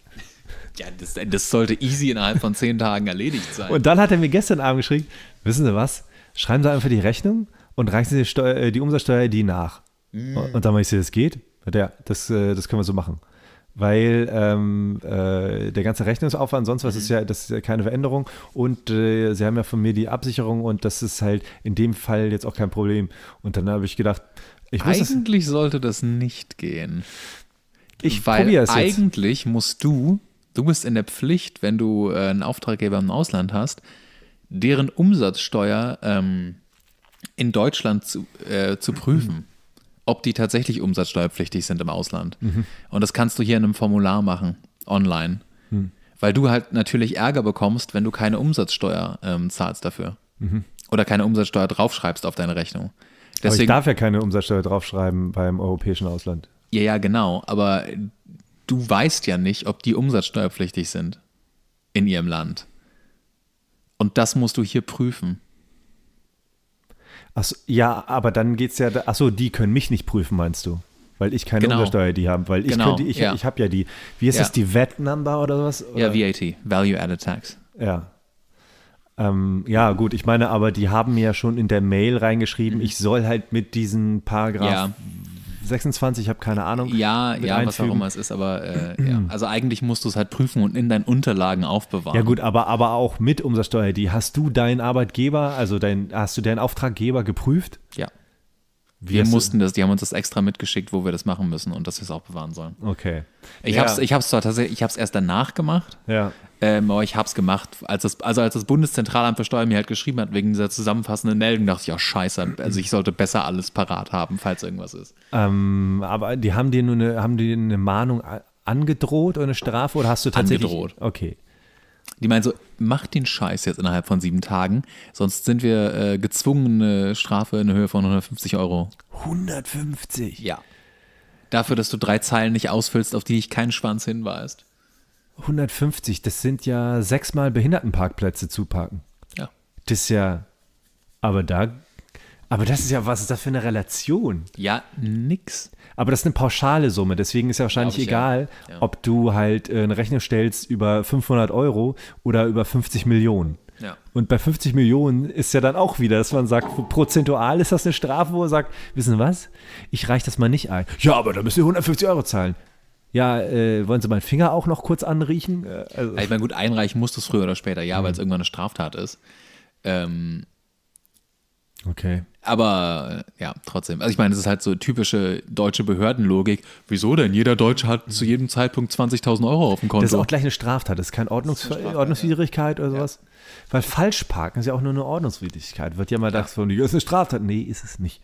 Ja, das, das sollte easy innerhalb von zehn Tagen erledigt sein. Und dann hat er mir gestern Abend geschrieben, wissen Sie was, schreiben Sie einfach die Rechnung und reichen Sie die, Steuer, äh, die Umsatzsteuer-ID nach. Mm. Und dann meinte ich, das geht. Ja, das, äh, das können wir so machen. Weil ähm, äh, der ganze Rechnungsaufwand, sonst was mhm. ist ja, das ist ja keine Veränderung. Und äh, sie haben ja von mir die Absicherung und das ist halt in dem Fall jetzt auch kein Problem. Und dann habe ich gedacht, ich muss Eigentlich das, sollte das nicht gehen. Ich Weil probiere es jetzt. eigentlich musst du, du bist in der Pflicht, wenn du äh, einen Auftraggeber im Ausland hast, deren Umsatzsteuer ähm, in Deutschland zu, äh, zu prüfen. Mhm ob die tatsächlich umsatzsteuerpflichtig sind im Ausland. Mhm. Und das kannst du hier in einem Formular machen, online. Mhm. Weil du halt natürlich Ärger bekommst, wenn du keine Umsatzsteuer ähm, zahlst dafür. Mhm. Oder keine Umsatzsteuer draufschreibst auf deine Rechnung. Deswegen, aber ich darf ja keine Umsatzsteuer draufschreiben beim europäischen Ausland. Ja, ja, genau. Aber du weißt ja nicht, ob die umsatzsteuerpflichtig sind in ihrem Land. Und das musst du hier prüfen. Achso, ja, aber dann geht es ja, achso, die können mich nicht prüfen, meinst du? Weil ich keine genau. Umsatzsteuer-ID habe, weil ich, genau. könnte, ich, ja. ich habe ja die, wie ist ja. das, die VAT-Number oder was? Oder? Ja, VAT, Value Added Tax. Ja, ähm, ja, gut, ich meine, aber die haben mir ja schon in der Mail reingeschrieben, mhm. ich soll halt mit diesen Paragraph ja. 26, ich habe keine Ahnung. Ja, ja, was auch immer es ist, aber äh, ja. Mhm. also eigentlich musst du es halt prüfen und in deinen Unterlagen aufbewahren. Ja gut, aber, aber auch mit Umsatzsteuer, die hast du deinen Arbeitgeber, also dein, hast du deinen Auftraggeber geprüft? Ja. Wie wir mussten das, die haben uns das extra mitgeschickt, wo wir das machen müssen und dass wir es auch bewahren sollen. Okay. Ich ja. habe es zwar tatsächlich, ich habe es erst danach gemacht. Ja ähm, aber ich hab's gemacht. Als das, also als das Bundeszentralamt für Steuern mir halt geschrieben hat, wegen dieser zusammenfassenden Meldung, dachte ich, oh scheiße, also ich sollte besser alles parat haben, falls irgendwas ist. Ähm, aber die haben dir nur eine, haben dir eine Mahnung angedroht oder eine Strafe oder hast du tatsächlich. Angedroht. Okay. Die meinen so, mach den Scheiß jetzt innerhalb von sieben Tagen, sonst sind wir äh, gezwungen, eine Strafe in Höhe von 150 Euro. 150? Ja. Dafür, dass du drei Zeilen nicht ausfüllst, auf die ich keinen Schwanz hinweist. 150, das sind ja sechsmal Behindertenparkplätze zu parken. Ja. Das ist ja, aber da, aber das ist ja, was ist das für eine Relation? Ja, nix. Aber das ist eine pauschale Summe, deswegen ist ja wahrscheinlich egal, ja. Ja. ob du halt äh, eine Rechnung stellst über 500 Euro oder über 50 Millionen. Ja. Und bei 50 Millionen ist ja dann auch wieder, dass man sagt, prozentual ist das eine Strafe, wo er sagt, wissen was? Ich reiche das mal nicht ein. Ja, aber da müssen wir 150 Euro zahlen ja, äh, wollen Sie meinen Finger auch noch kurz anriechen? Äh, also. Ich meine, gut, einreichen muss das früher oder später, ja, mhm. weil es mhm. irgendwann eine Straftat ist. Ähm, okay. Aber äh, ja, trotzdem. Also ich meine, es ist halt so typische deutsche Behördenlogik. Wieso denn? Jeder Deutsche hat zu mhm. jedem Zeitpunkt 20.000 Euro auf dem Konto. Das ist auch gleich eine Straftat. Das ist keine Ordnungs Ordnungswidrigkeit ja. oder sowas. Ja. Weil falsch parken ist ja auch nur eine Ordnungswidrigkeit. Wird ja mal gedacht, ja. das ist eine Straftat. Nee, ist es nicht.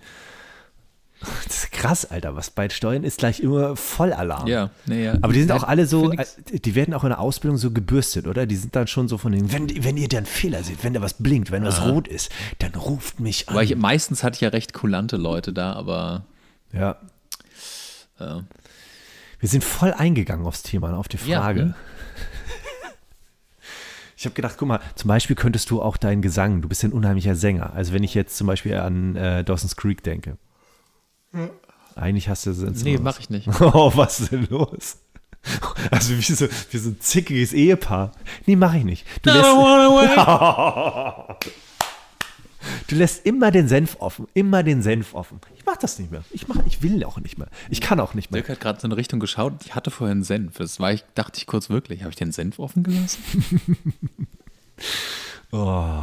Das ist krass, Alter. Was bei Steuern ist gleich immer Vollalarm. Ja, nee, ja. Aber die sind auch alle so, äh, die werden auch in der Ausbildung so gebürstet, oder? Die sind dann schon so von den, wenn, wenn ihr dann Fehler seht, wenn da was blinkt, wenn was Aha. rot ist, dann ruft mich an. Weil ich, meistens hatte ich ja recht kulante Leute da, aber. Ja. ja. Äh. Wir sind voll eingegangen aufs Thema, auf die Frage. Ja, hm? Ich habe gedacht, guck mal, zum Beispiel könntest du auch deinen Gesang, du bist ein unheimlicher Sänger. Also wenn ich jetzt zum Beispiel an äh, Dawson's Creek denke. Eigentlich hast du das ins Nee, mache ich nicht. Oh, was ist denn los? Also wie so, wie so ein zickiges Ehepaar. Nee, mache ich nicht. Du lässt, du lässt immer den Senf offen, immer den Senf offen. Ich mache das nicht mehr. Ich, mach, ich will auch nicht mehr. Ich kann auch nicht mehr. Dirk hat gerade so in eine Richtung geschaut. Ich hatte vorher einen Senf. Das war, ich dachte ich kurz wirklich, habe ich den Senf offen gelassen? oh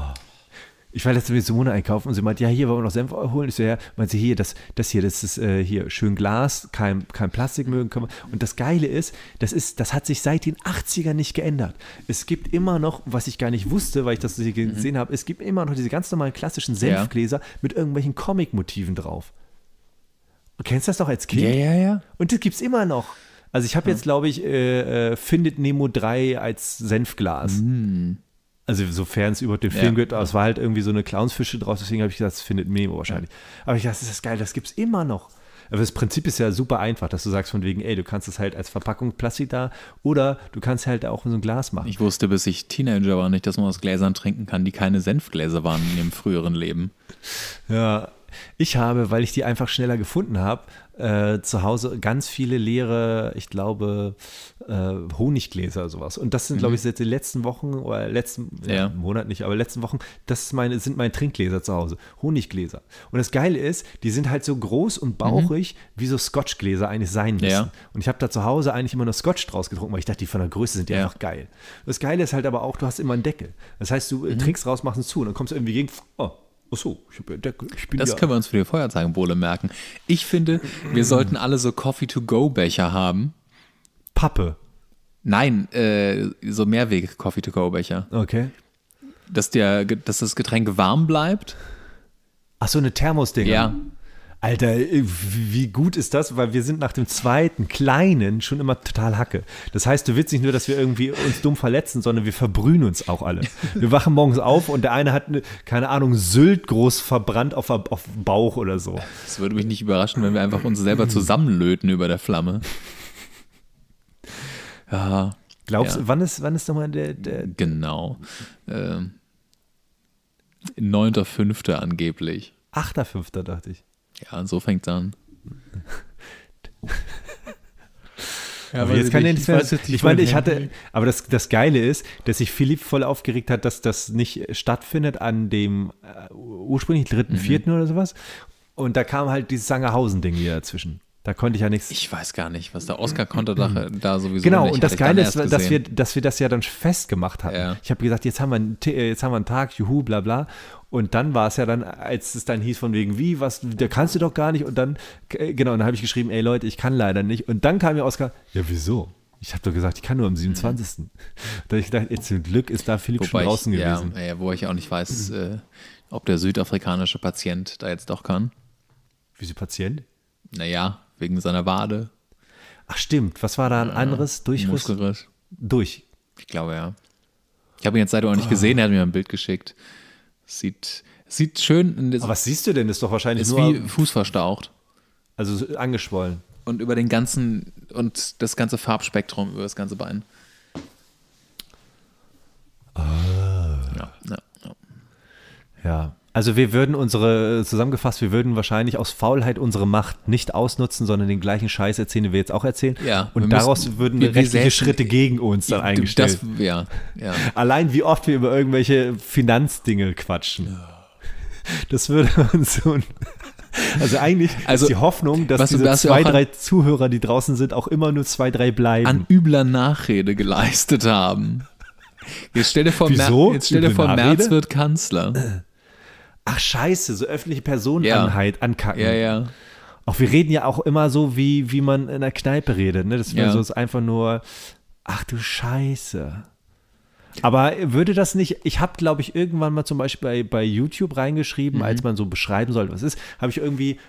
ich war letztens mit Simone einkaufen und sie meinte, ja, hier wollen wir noch Senf holen. Ich so, ja, meinte sie, hier, das, das hier, das ist äh, hier schön Glas, kein, kein Plastik mögen Und das Geile ist, das ist, das hat sich seit den 80ern nicht geändert. Es gibt immer noch, was ich gar nicht wusste, weil ich das hier mhm. gesehen mhm. habe, es gibt immer noch diese ganz normalen klassischen Senfgläser ja. mit irgendwelchen Comic-Motiven drauf. Du kennst das noch als Kind? Ja, ja, ja. Und das gibt es immer noch. Also ich habe ja. jetzt, glaube ich, äh, äh, Findet Nemo 3 als Senfglas. Mhm also sofern es über den Film ja. geht, aber es war halt irgendwie so eine Clownsfische draus, deswegen habe ich gesagt, das findet Memo wahrscheinlich. Ja. Aber ich dachte, das ist geil, das gibt es immer noch. Aber das Prinzip ist ja super einfach, dass du sagst von wegen, ey, du kannst es halt als Verpackung Plastik da oder du kannst halt auch in so ein Glas machen. Ich wusste, bis ich Teenager war, nicht, dass man aus Gläsern trinken kann, die keine Senfgläser waren in ihrem früheren Leben. Ja, ich habe, weil ich die einfach schneller gefunden habe, äh, zu Hause ganz viele leere, ich glaube, äh, Honiggläser sowas. Und das sind, mhm. glaube ich, seit den letzten Wochen oder letzten ja. Monat nicht, aber letzten Wochen, das meine, sind meine Trinkgläser zu Hause. Honiggläser. Und das Geile ist, die sind halt so groß und mhm. bauchig, mhm. wie so Scotchgläser eigentlich sein müssen. Ja. Und ich habe da zu Hause eigentlich immer nur Scotch draus getrunken, weil ich dachte, die von der Größe sind ja, einfach geil. Das Geile ist halt aber auch, du hast immer einen Deckel. Das heißt, du mhm. trinkst raus, machst es zu und dann kommst du irgendwie gegen, oh, Ach so, ich, der, ich bin Das ja. können wir uns für die Feuerzeugbohle merken. Ich finde, wir sollten alle so Coffee-to-Go-Becher haben. Pappe. Nein, äh, so Mehrweg-Coffee-to-Go-Becher. Okay. Dass, der, dass das Getränk warm bleibt. Ach so, eine Thermosding. Ja. Alter, äh, wie gut ist das? Weil wir sind nach dem zweiten kleinen schon immer total Hacke. Das heißt, du willst nicht nur, dass wir irgendwie uns dumm verletzen, sondern wir verbrühen uns auch alle. Wir wachen morgens auf und der eine hat, ne, keine Ahnung, Sylt groß verbrannt auf, auf dem Bauch oder so. Das würde mich nicht überraschen, wenn wir einfach uns selber zusammenlöten über der Flamme. Ja. Glaubst du, ja. wann ist, wann ist nochmal der, der. Genau. Ähm, 9.5. angeblich. 8.5. dachte ich. Ja, so fängt es an. Ja, aber jetzt kann ich, ich, mehr, weiß, ich, meine, ich hatte, aber das, das Geile ist, dass sich Philipp voll aufgeregt hat, dass das nicht stattfindet an dem äh, ursprünglich dritten, mhm. vierten oder sowas. Und da kam halt dieses Sangerhausen-Ding wieder dazwischen. Da konnte ich ja nichts. Ich weiß gar nicht, was der Oscar konnte da, da sowieso. Genau, nicht. und das Geile ist, dass wir, dass wir das ja dann festgemacht hatten. Ja. Ich habe gesagt, jetzt haben, wir einen, äh, jetzt haben wir einen Tag, juhu, bla bla. Und dann war es ja dann, als es dann hieß von wegen, wie, was, der kannst du doch gar nicht. Und dann, äh, genau, dann habe ich geschrieben, ey Leute, ich kann leider nicht. Und dann kam ja Oscar, ja, wieso? Ich habe doch gesagt, ich kann nur am 27. Mhm. Da habe ich gedacht, jetzt zum Glück ist da Philipp Wobei schon draußen ich, gewesen. Ja, ja, wo ich auch nicht weiß, äh, ob der südafrikanische Patient da jetzt doch kann. Wieso Patient? Naja, wegen seiner Wade. Ach stimmt, was war da ein anderes? Durchriss? Muskelriss. Durch. Ich glaube ja. Ich habe ihn jetzt leider auch nicht oh. gesehen, er hat mir ein Bild geschickt. Sieht, sieht schön. Aber was siehst du denn? Das ist doch wahrscheinlich ist nur. Wie Fuß verstaucht. Also angeschwollen. Und über den ganzen, und das ganze Farbspektrum, über das ganze Bein. Ah. Ja, ja, ja. ja. Also wir würden unsere, zusammengefasst, wir würden wahrscheinlich aus Faulheit unsere Macht nicht ausnutzen, sondern den gleichen Scheiß erzählen, den wir jetzt auch erzählen. Ja, und daraus müssen, würden wir, rechtliche wir Schritte gegen uns dann eingestellt. Das, ja, ja. Allein wie oft wir über irgendwelche Finanzdinge quatschen. Das würde uns so ein also eigentlich also, ist die Hoffnung, dass diese dass zwei, drei an, Zuhörer, die draußen sind, auch immer nur zwei, drei bleiben. An übler Nachrede geleistet haben. Jetzt stell dir vor, Mer jetzt stell dir vor Merz wird Kanzler ach scheiße, so öffentliche Personenanheit ja. ankacken. Ja, ja. Auch wir reden ja auch immer so, wie, wie man in der Kneipe redet, ne? Das wäre ja. so einfach nur, ach du Scheiße. Aber würde das nicht, ich habe, glaube ich, irgendwann mal zum Beispiel bei, bei YouTube reingeschrieben, mhm. als man so beschreiben sollte, was ist, habe ich irgendwie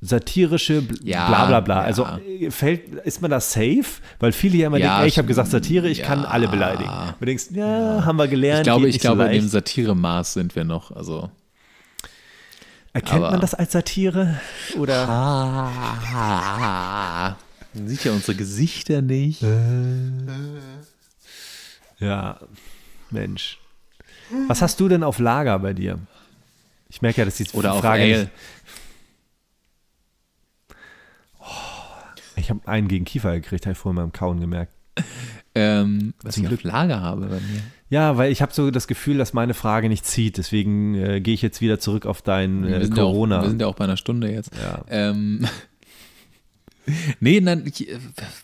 satirische ja, bla bla bla. Ja. Also äh, fällt, ist man da safe? Weil viele ja immer ja, denken, ey, ich habe gesagt Satire, ich ja. kann alle beleidigen. Du denkst, ja, haben wir gelernt. Ich glaube, ich glaube so in dem Satiremaß sind wir noch. Also Erkennt Aber man das als Satire? Oder? Ah, ah, ah, Man sieht ja unsere Gesichter nicht. Äh. ja, Mensch. Was hast du denn auf Lager bei dir? Ich merke ja, dass die Oder Frage auf nicht. Oh, ich habe einen gegen Kiefer gekriegt, habe ich vorhin beim Kauen gemerkt ähm, was ich auf Lager habe bei mir. Ja, weil ich habe so das Gefühl, dass meine Frage nicht zieht. Deswegen äh, gehe ich jetzt wieder zurück auf dein äh, wir Corona. Ja auch, wir sind ja auch bei einer Stunde jetzt. Ja. Ähm, nee, nein, ich, äh,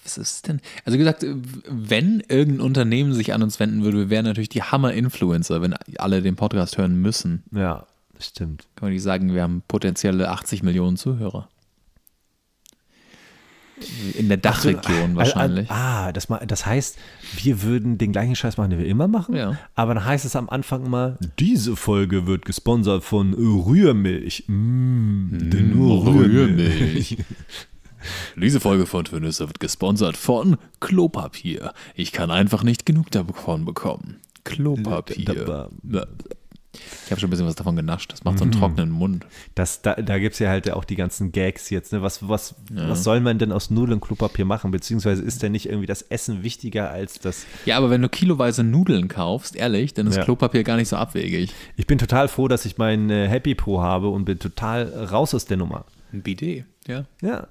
was ist denn? Also gesagt, äh, wenn irgendein Unternehmen sich an uns wenden würde, wir wären natürlich die Hammer-Influencer, wenn alle den Podcast hören müssen. Ja, stimmt. Kann man nicht sagen, wir haben potenzielle 80 Millionen Zuhörer. In der Dachregion ah, wahrscheinlich. Ah, ah das, das heißt, wir würden den gleichen Scheiß machen, den wir immer machen. Ja. Aber dann heißt es am Anfang immer, diese Folge wird gesponsert von Rührmilch. Mmh, denn nur Rührmilch. Rührmilch. Diese Folge von Tönüsse wird gesponsert von Klopapier. Ich kann einfach nicht genug davon bekommen. Klopapier. Ich habe schon ein bisschen was davon genascht. Das macht so einen mm. trockenen Mund. Das, da da gibt es ja halt auch die ganzen Gags jetzt. Ne? Was, was, ja. was soll man denn aus Nudeln Klopapier machen? Beziehungsweise ist denn nicht irgendwie das Essen wichtiger als das. Ja, aber wenn du kiloweise Nudeln kaufst, ehrlich, dann ist ja. Klopapier gar nicht so abwegig. Ich bin total froh, dass ich mein äh, Happy Pro habe und bin total raus aus der Nummer. Ein Bidet, ja. Ja.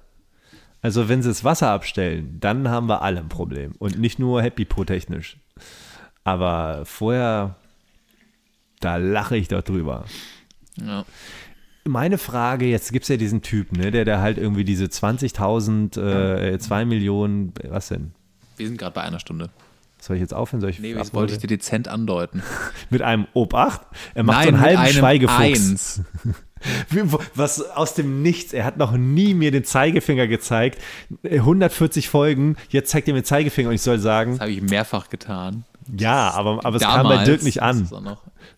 Also, wenn sie das Wasser abstellen, dann haben wir alle ein Problem. Und nicht nur Happy Pro technisch. Aber vorher da lache ich doch drüber. Ja. Meine Frage, jetzt gibt es ja diesen Typ, ne, der, der halt irgendwie diese 20.000, äh, 2 äh, Millionen, was denn? Wir sind gerade bei einer Stunde. Soll ich jetzt aufhören? Soll ich nee, das wollte ich dir dezent andeuten. mit einem Obacht? Er macht Nein, so einen halben mit einem Schweigefuchs. Eins. Was aus dem Nichts. Er hat noch nie mir den Zeigefinger gezeigt. 140 Folgen. Jetzt zeigt er mir Zeigefinger und ich soll sagen. Das habe ich mehrfach getan. Ja, aber, aber es Damals, kam bei Dirk nicht an.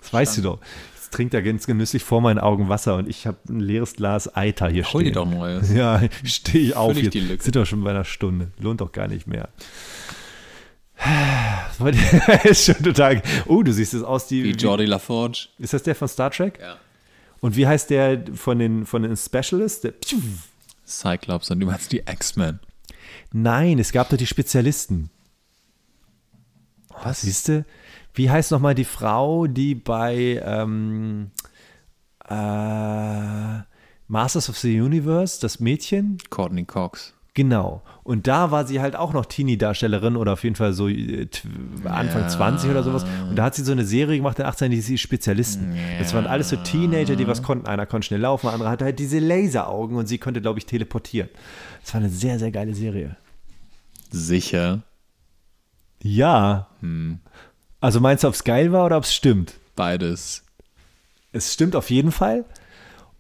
Das, weißt du doch. Jetzt trinkt er ganz genüsslich vor meinen Augen Wasser und ich habe ein leeres Glas Eiter hier Hol stehen. Hol dir doch neues. Ja, stehe ich auf. Jetzt. Sind doch schon bei einer Stunde. Lohnt doch gar nicht mehr. ist schon total. Oh, du siehst es aus die, wie. Jordi LaForge. Ist das der von Star Trek? Ja. Und wie heißt der von den, von den Specialists? Der, Cyclops und du meinst die X-Men. Nein, es gab doch die Spezialisten. Was oh, Siehst du, wie heißt nochmal die Frau, die bei ähm, äh, Masters of the Universe, das Mädchen? Courtney Cox. Genau. Und da war sie halt auch noch Teenie-Darstellerin oder auf jeden Fall so äh, Anfang ja. 20 oder sowas. Und da hat sie so eine Serie gemacht in 18, die sie Spezialisten. Ja. Das waren alles so Teenager, die was konnten. Einer konnte schnell laufen, der andere hatte halt diese Laseraugen und sie konnte, glaube ich, teleportieren. Das war eine sehr, sehr geile Serie. Sicher. Ja. Hm. Also meinst du, ob es geil war oder ob es stimmt? Beides. Es stimmt auf jeden Fall.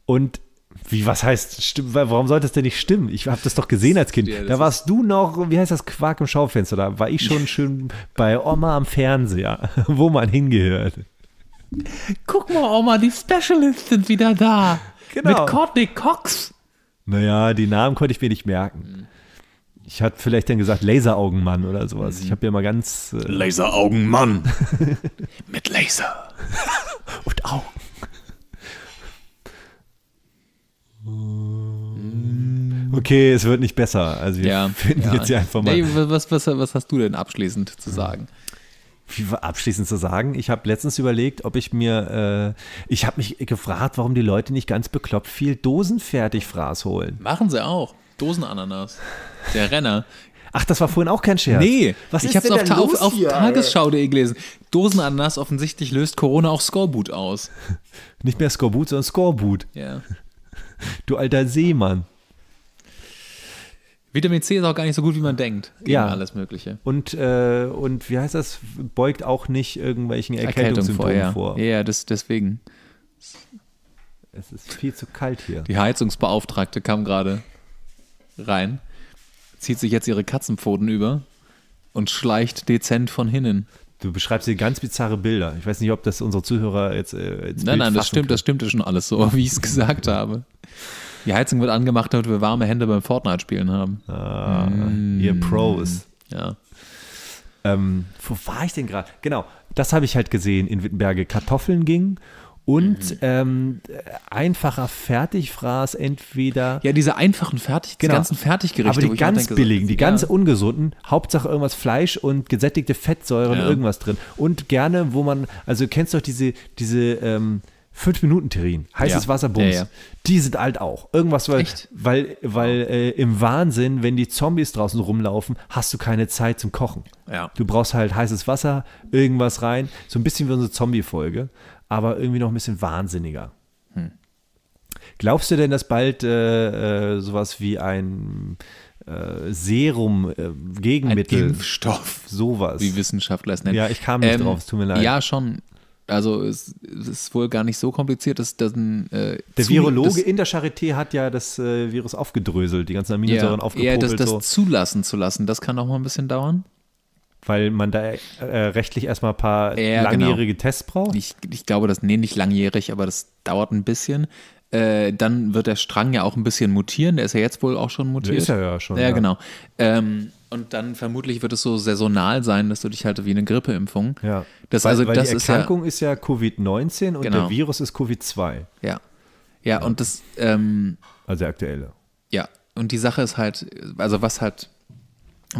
Und wie, was heißt, warum sollte es denn nicht stimmen? Ich habe das doch gesehen als Kind. Ja, da warst du noch, wie heißt das, Quark im Schaufenster. Da war ich schon schön bei Oma am Fernseher, wo man hingehört. Guck mal, Oma, die Specialists sind wieder da. Genau. Mit Courtney Cox. Naja, die Namen konnte ich mir nicht merken. Hm ich hatte vielleicht dann gesagt Laseraugenmann oder sowas. Ich mhm. habe ja mal ganz. Äh Laseraugenmann! Mit Laser! Und Augen. Mhm. Okay, es wird nicht besser. Also wir ja, finden ja. jetzt hier einfach mal. Nee, was, was, was, hast du denn abschließend zu sagen? Wie war abschließend zu sagen? Ich habe letztens überlegt, ob ich mir, äh, ich habe mich gefragt, warum die Leute nicht ganz bekloppt viel Dosenfertigfraß holen. Machen sie auch. Dosenananas. Der Renner. Ach, das war vorhin auch kein Scherz. Nee, was ich habe es auf, ta auf, auf Tagesschau.de gelesen. Dosenananas offensichtlich löst Corona auch Scoreboot aus. Nicht mehr Scoreboot, sondern Scoreboot. Ja. Yeah. Du alter Seemann. Vitamin C ist auch gar nicht so gut, wie man denkt. Gegen ja. Alles Mögliche. Und, äh, und wie heißt das? Beugt auch nicht irgendwelchen Erkältungssymptomen Erkältung vor. Ja, vor. ja das, deswegen. Es ist viel zu kalt hier. Die Heizungsbeauftragte kam gerade rein, zieht sich jetzt ihre Katzenpfoten über und schleicht dezent von hinnen. Du beschreibst hier ganz bizarre Bilder. Ich weiß nicht, ob das unsere Zuhörer jetzt. Äh, jetzt nein, Bild nein, das stimmt, können. das stimmt schon alles so, wie ich es gesagt habe. Die Heizung wird angemacht, damit wir warme Hände beim Fortnite-Spielen haben. Ah, mm. Ihr Pros. Ja. Ähm, wo war ich denn gerade? Genau, das habe ich halt gesehen in Wittenberge. Kartoffeln ging und mhm. ähm, einfacher Fertigfraß entweder. Ja, diese einfachen Fertig, genau. die ganzen Fertiggerichte. Aber die halt ganz billigen, die ja. ganz ungesunden, Hauptsache irgendwas Fleisch und gesättigte Fettsäuren, ja. irgendwas drin. Und gerne, wo man, also kennst du doch diese, diese ähm, 5-Minuten-Terrien, heißes ja. Wasser, Bums. Ja, Die sind alt auch. Irgendwas, weil, Echt? weil, weil äh, im Wahnsinn, wenn die Zombies draußen rumlaufen, hast du keine Zeit zum Kochen. Ja. Du brauchst halt heißes Wasser, irgendwas rein, so ein bisschen wie unsere Zombie-Folge aber irgendwie noch ein bisschen wahnsinniger. Hm. Glaubst du denn, dass bald äh, äh, sowas wie ein äh, Serum, äh, Gegenmittel, ein Impfstoff, sowas? Wie Wissenschaftler es nennen. Ja, ich kam nicht ähm, drauf, es tut mir leid. Ja, schon. Also es, es ist wohl gar nicht so kompliziert, dass, dass ein, äh, der Virologe das, in der Charité hat ja das äh, Virus aufgedröselt, die ganzen Aminosäuren ja, aufgepopelt. Ja, das, das so. zulassen zu lassen, das kann auch mal ein bisschen dauern weil man da äh, rechtlich erstmal ein paar ja, genau. langjährige genau. Tests braucht? Ich, ich, glaube, das, nee, nicht langjährig, aber das dauert ein bisschen. Äh, dann wird der Strang ja auch ein bisschen mutieren. Der ist ja jetzt wohl auch schon mutiert. Der ist ja schon. Ja, ja. genau. Ähm, und dann vermutlich wird es so saisonal sein, dass du dich halt wie eine Grippeimpfung. Ja. Das, weil, also, weil das die Erkrankung ist ja, ja Covid-19 und genau. der Virus ist Covid-2. Ja. Ja, und das. Ähm, also der aktuelle. Ja, und die Sache ist halt, also was halt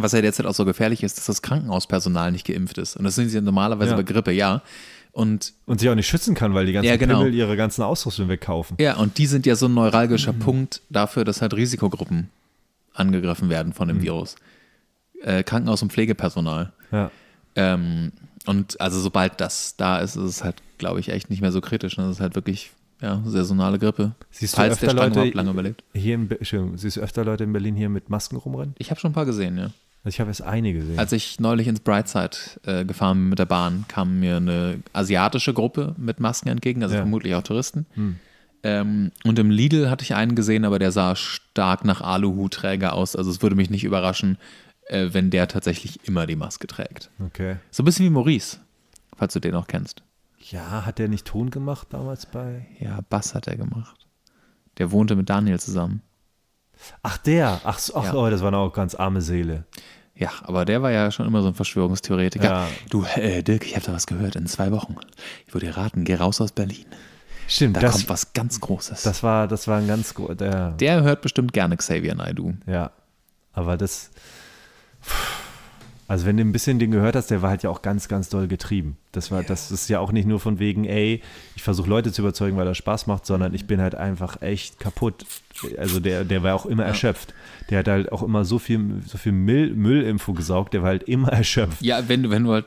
was ja derzeit auch so gefährlich ist, dass das Krankenhauspersonal nicht geimpft ist. Und das sind sie ja normalerweise ja. bei Grippe, ja. Und, und sich auch nicht schützen kann, weil die ganzen ja, genau. Pimmel ihre ganzen Ausrüstung wegkaufen. Ja, und die sind ja so ein neuralgischer mhm. Punkt dafür, dass halt Risikogruppen angegriffen werden von dem mhm. Virus. Äh, Krankenhaus und Pflegepersonal. Ja. Ähm, und also sobald das da ist, ist es halt, glaube ich, echt nicht mehr so kritisch. Ne? Das ist halt wirklich ja, saisonale Grippe. Siehst Falls du öfter Leute lange überlebt. Hier in, siehst du öfter Leute in Berlin hier mit Masken rumrennen? Ich habe schon ein paar gesehen, ja. Also ich habe erst eine gesehen. Als ich neulich ins Brightside äh, gefahren bin mit der Bahn, kam mir eine asiatische Gruppe mit Masken entgegen, also ja. vermutlich auch Touristen. Hm. Ähm, und im Lidl hatte ich einen gesehen, aber der sah stark nach Aluhutträger aus. Also es würde mich nicht überraschen, äh, wenn der tatsächlich immer die Maske trägt. Okay. So ein bisschen wie Maurice, falls du den auch kennst. Ja, hat der nicht Ton gemacht damals bei? Ja, Bass hat er gemacht. Der wohnte mit Daniel zusammen. Ach, der. Ach, ach ja. oh, das war eine auch ganz arme Seele. Ja, aber der war ja schon immer so ein Verschwörungstheoretiker. Ja. Du, äh, Dirk, ich habe da was gehört in zwei Wochen. Ich würde dir raten, geh raus aus Berlin. Stimmt, da das, kommt was ganz Großes. Das war, das war ein ganz großer. Der hört bestimmt gerne Xavier Naidoo. Ja, aber das. Pff. Also wenn du ein bisschen den gehört hast, der war halt ja auch ganz, ganz doll getrieben. Das war, yeah. das ist ja auch nicht nur von wegen, ey, ich versuche Leute zu überzeugen, weil das Spaß macht, sondern mhm. ich bin halt einfach echt kaputt. Also der, der war auch immer ja. erschöpft. Der hat halt auch immer so viel, so viel Müll, Müllinfo gesaugt, der war halt immer erschöpft. Ja, wenn du, wenn du halt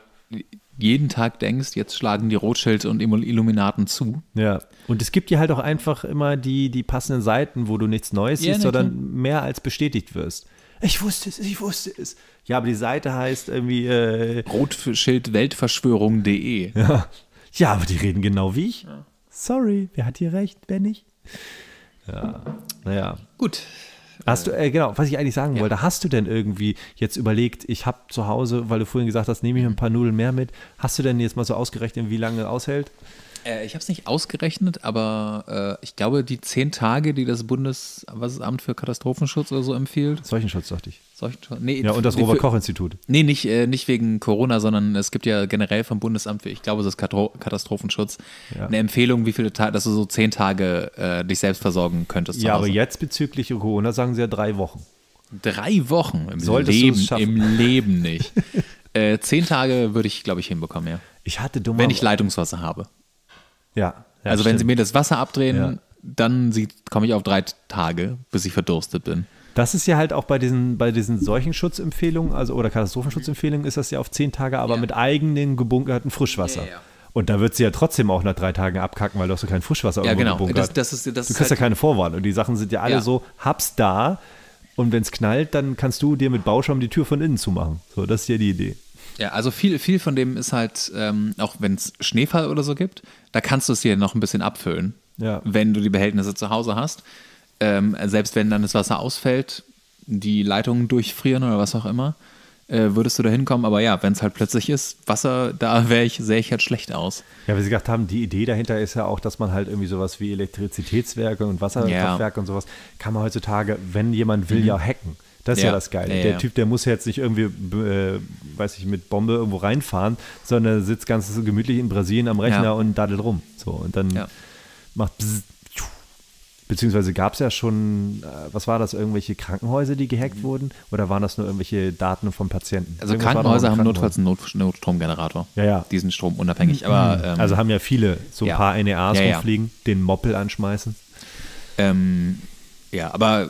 jeden Tag denkst, jetzt schlagen die Rothschilds und Illuminaten zu. Ja. Und es gibt ja halt auch einfach immer die, die passenden Seiten, wo du nichts Neues ja, siehst, sondern mehr als bestätigt wirst. Ich wusste es, ich wusste es. Ja, aber die Seite heißt irgendwie äh, Rotschildweltverschwörung.de. Ja. ja, aber die reden genau wie ich. Sorry, wer hat hier recht, wenn nicht? Ja, naja. Gut. Hast du, äh, genau, was ich eigentlich sagen ja. wollte, hast du denn irgendwie jetzt überlegt, ich habe zu Hause, weil du vorhin gesagt hast, nehme ich ein paar Nudeln mehr mit, hast du denn jetzt mal so ausgerechnet, wie lange es aushält? Äh, ich habe es nicht ausgerechnet, aber äh, ich glaube, die zehn Tage, die das Bundesamt für Katastrophenschutz oder so empfiehlt. Seuchenschutz, dachte ich. Seuchenschutz? Nee, ja, und das Robert-Koch-Institut. Nee, nicht, äh, nicht wegen Corona, sondern es gibt ja generell vom Bundesamt für, ich glaube, das ist Katastrophenschutz, ja. eine Empfehlung, wie viele Tage, dass du so zehn Tage äh, dich selbst versorgen könntest. Ja, aber jetzt bezüglich Corona sagen sie ja drei Wochen. Drei Wochen im Solltest Leben, im Leben nicht. Äh, zehn Tage würde ich, glaube ich, hinbekommen, ja. Ich hatte dumm. Wenn ich Leitungswasser habe. Ja. ja also, stimmt. wenn sie mir das Wasser abdrehen, ja. dann komme ich auf drei Tage, bis ich verdurstet bin. Das ist ja halt auch bei diesen, bei diesen Seuchenschutzempfehlungen, also oder Katastrophenschutzempfehlungen, ist das ja auf zehn Tage, aber ja. mit eigenen gebunkerten Frischwasser. Ja, ja. Und da wird sie ja trotzdem auch nach drei Tagen abkacken, weil du hast ja kein Frischwasser ja, irgendwo genau. Das, das ist, das du kriegst halt ja keine Vorwarnung. Und die Sachen sind ja alle so, hab's da. Und wenn es knallt, dann kannst du dir mit Bauschaum die Tür von innen zumachen. So, das ist ja die Idee. Ja, also viel, viel von dem ist halt, ähm, auch wenn es Schneefall oder so gibt, da kannst du es hier noch ein bisschen abfüllen, ja. wenn du die Behältnisse zu Hause hast. Ähm, selbst wenn dann das Wasser ausfällt, die Leitungen durchfrieren oder was auch immer, äh, würdest du da hinkommen. Aber ja, wenn es halt plötzlich ist, Wasser, da ich, sähe ich halt schlecht aus. Ja, wie Sie gesagt haben, die Idee dahinter ist ja auch, dass man halt irgendwie sowas wie Elektrizitätswerke und Wasserkraftwerke ja. und sowas kann man heutzutage, wenn jemand will, mhm. ja hacken. Das ist ja, ja das Geile. Ja, der ja. Typ, der muss jetzt nicht irgendwie, äh, weiß ich, mit Bombe irgendwo reinfahren, sondern sitzt ganz so gemütlich in Brasilien am Rechner und daddelt rum. So, und dann macht bzz, Beziehungsweise gab es ja schon, äh, was war das, irgendwelche Krankenhäuser, die gehackt wurden? Oder waren das nur irgendwelche Daten von Patienten? Also Irgendwas Krankenhäuser haben notfalls einen Not Notstromgenerator. Ja, ja. Die sind stromunabhängig. Mhm. Aber, ähm, also haben ja viele so ein e ja. paar NEAs ja, rumfliegen, den Moppel anschmeißen. Ähm, ja, aber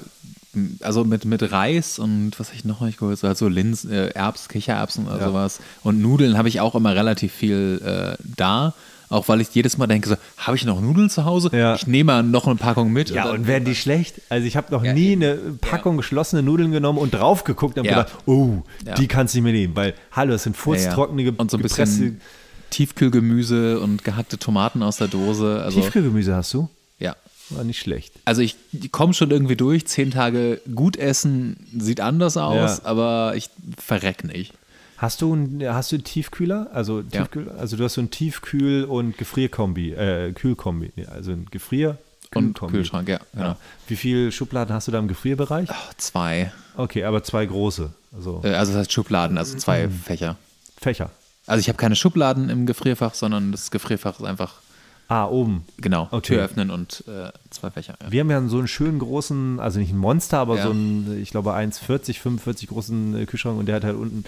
also mit, mit Reis und was habe ich noch nicht geholt? Also Linsen, äh, Erbs, Kichererbsen oder ja. sowas. Und Nudeln habe ich auch immer relativ viel äh, da. Auch weil ich jedes Mal denke, so, habe ich noch Nudeln zu Hause? Ja. Ich nehme mal noch eine Packung mit. Ja, und, und werden die schlecht? Also ich habe noch ja, nie eine Packung geschlossene Nudeln genommen und drauf geguckt und gedacht, oh, die kannst du nicht mehr nehmen, weil, hallo, das sind furztrockene, ja, Und so ein bisschen Tiefkühlgemüse und gehackte Tomaten aus der Dose. Also Tiefkühlgemüse hast du? War nicht schlecht. Also ich komme schon irgendwie durch. Zehn Tage gut essen sieht anders aus, ja. aber ich verreck nicht. Hast du einen, hast du einen Tiefkühler? Also, Tiefkühl, ja. also du hast so ein Tiefkühl- und Gefrierkombi, äh, Kühlkombi, also ein Gefrier. Und Kühlschrank, ja, genau. ja, Wie viele Schubladen hast du da im Gefrierbereich? Ach, zwei. Okay, aber zwei große. Also, äh, also das heißt Schubladen, also zwei mhm. Fächer. Fächer. Also ich habe keine Schubladen im Gefrierfach, sondern das Gefrierfach ist einfach Ah, oben. Genau, okay. Tür öffnen und äh, zwei Fächer. Ja. Wir haben ja so einen schönen großen, also nicht ein Monster, aber ja. so einen, ich glaube, 1,40, 45 großen äh, Kühlschrank und der hat halt unten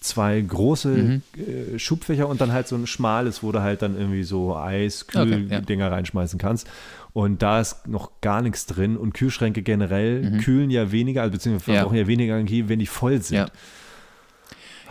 zwei große mhm. Äh, Schubfächer und dann halt so ein schmales, wo du halt dann irgendwie so Eis, Kühldinger okay, ja. reinschmeißen kannst. Und da ist noch gar nichts drin und Kühlschränke generell mhm. kühlen ja weniger, also beziehungsweise verbrauchen ja. weniger Energie, wenn die voll sind. Ja.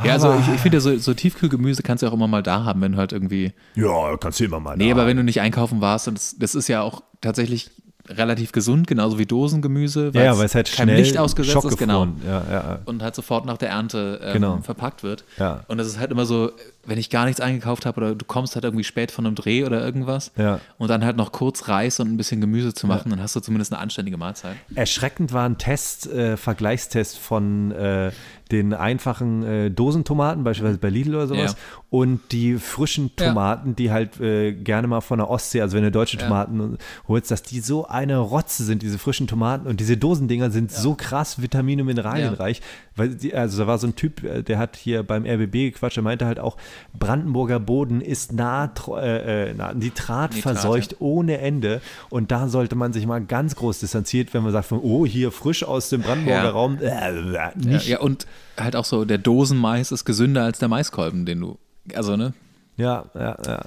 Ja, also ich, ich finde, so, so Tiefkühlgemüse kannst du auch immer mal da haben, wenn du halt irgendwie. Ja, kannst du immer mal. Nee, da. aber wenn du nicht einkaufen warst, und das, das ist ja auch tatsächlich relativ gesund, genauso wie Dosengemüse, weil ja, ja, es halt schnell Licht ausgesetzt ist, genau. Ja, ja, und halt sofort nach der Ernte ähm, genau. verpackt wird. Und das ist halt immer so, wenn ich gar nichts eingekauft habe oder du kommst halt irgendwie spät von einem Dreh oder irgendwas und dann halt noch kurz Reis und ein bisschen Gemüse zu machen, dann hast du zumindest eine anständige Mahlzeit. Erschreckend war ein Test, äh, Vergleichstest von äh, den einfachen äh, Dosentomaten, beispielsweise bei Lidl oder sowas, ja. und die frischen Tomaten, ja. die halt äh, gerne mal von der Ostsee, also wenn du deutsche Tomaten holst, dass die so eine Rotze sind, diese frischen Tomaten. Und diese Dosendinger sind so krass vitamin- und mineralienreich. Weil die, also da war so ein Typ, äh, der hat hier beim RBB gequatscht, der meinte halt auch, Brandenburger Boden ist Nat äh, äh Nitrat, Nitrat verseucht ohne Ende. Und da sollte man sich mal ganz groß distanziert, wenn man sagt, von, oh, hier frisch aus dem Brandenburger Raum. Äh, äh nicht. Ja, und halt auch so, der Dosenmais ist gesünder als der Maiskolben, den du. Also, ne? Ja, ja, ja. Ja,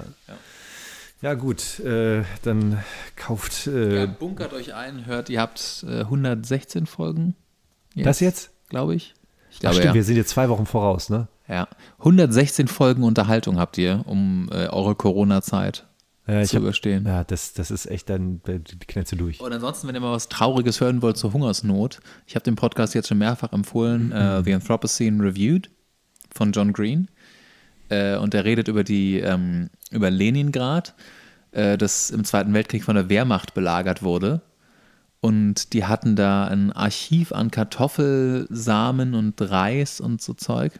ja gut, äh, dann kauft. Äh, ja, bunkert euch ein, hört, ihr habt äh, 116 Folgen. Jetzt, das jetzt? Glaube ich. ich glaube, Ach, stimmt, ja. wir sind jetzt zwei Wochen voraus, ne? Ja. 116 Folgen Unterhaltung habt ihr um äh, eure Corona-Zeit äh, zu hab, überstehen. Ja, das, das ist echt dann äh, die Knetze durch. Und ansonsten, wenn ihr mal was Trauriges hören wollt zur Hungersnot, ich habe den Podcast jetzt schon mehrfach empfohlen, äh, mhm. äh, The Anthropocene Reviewed von John Green. Äh, und der redet über die ähm, über Leningrad, äh, das im Zweiten Weltkrieg von der Wehrmacht belagert wurde. Und die hatten da ein Archiv an Kartoffelsamen und Reis und so Zeug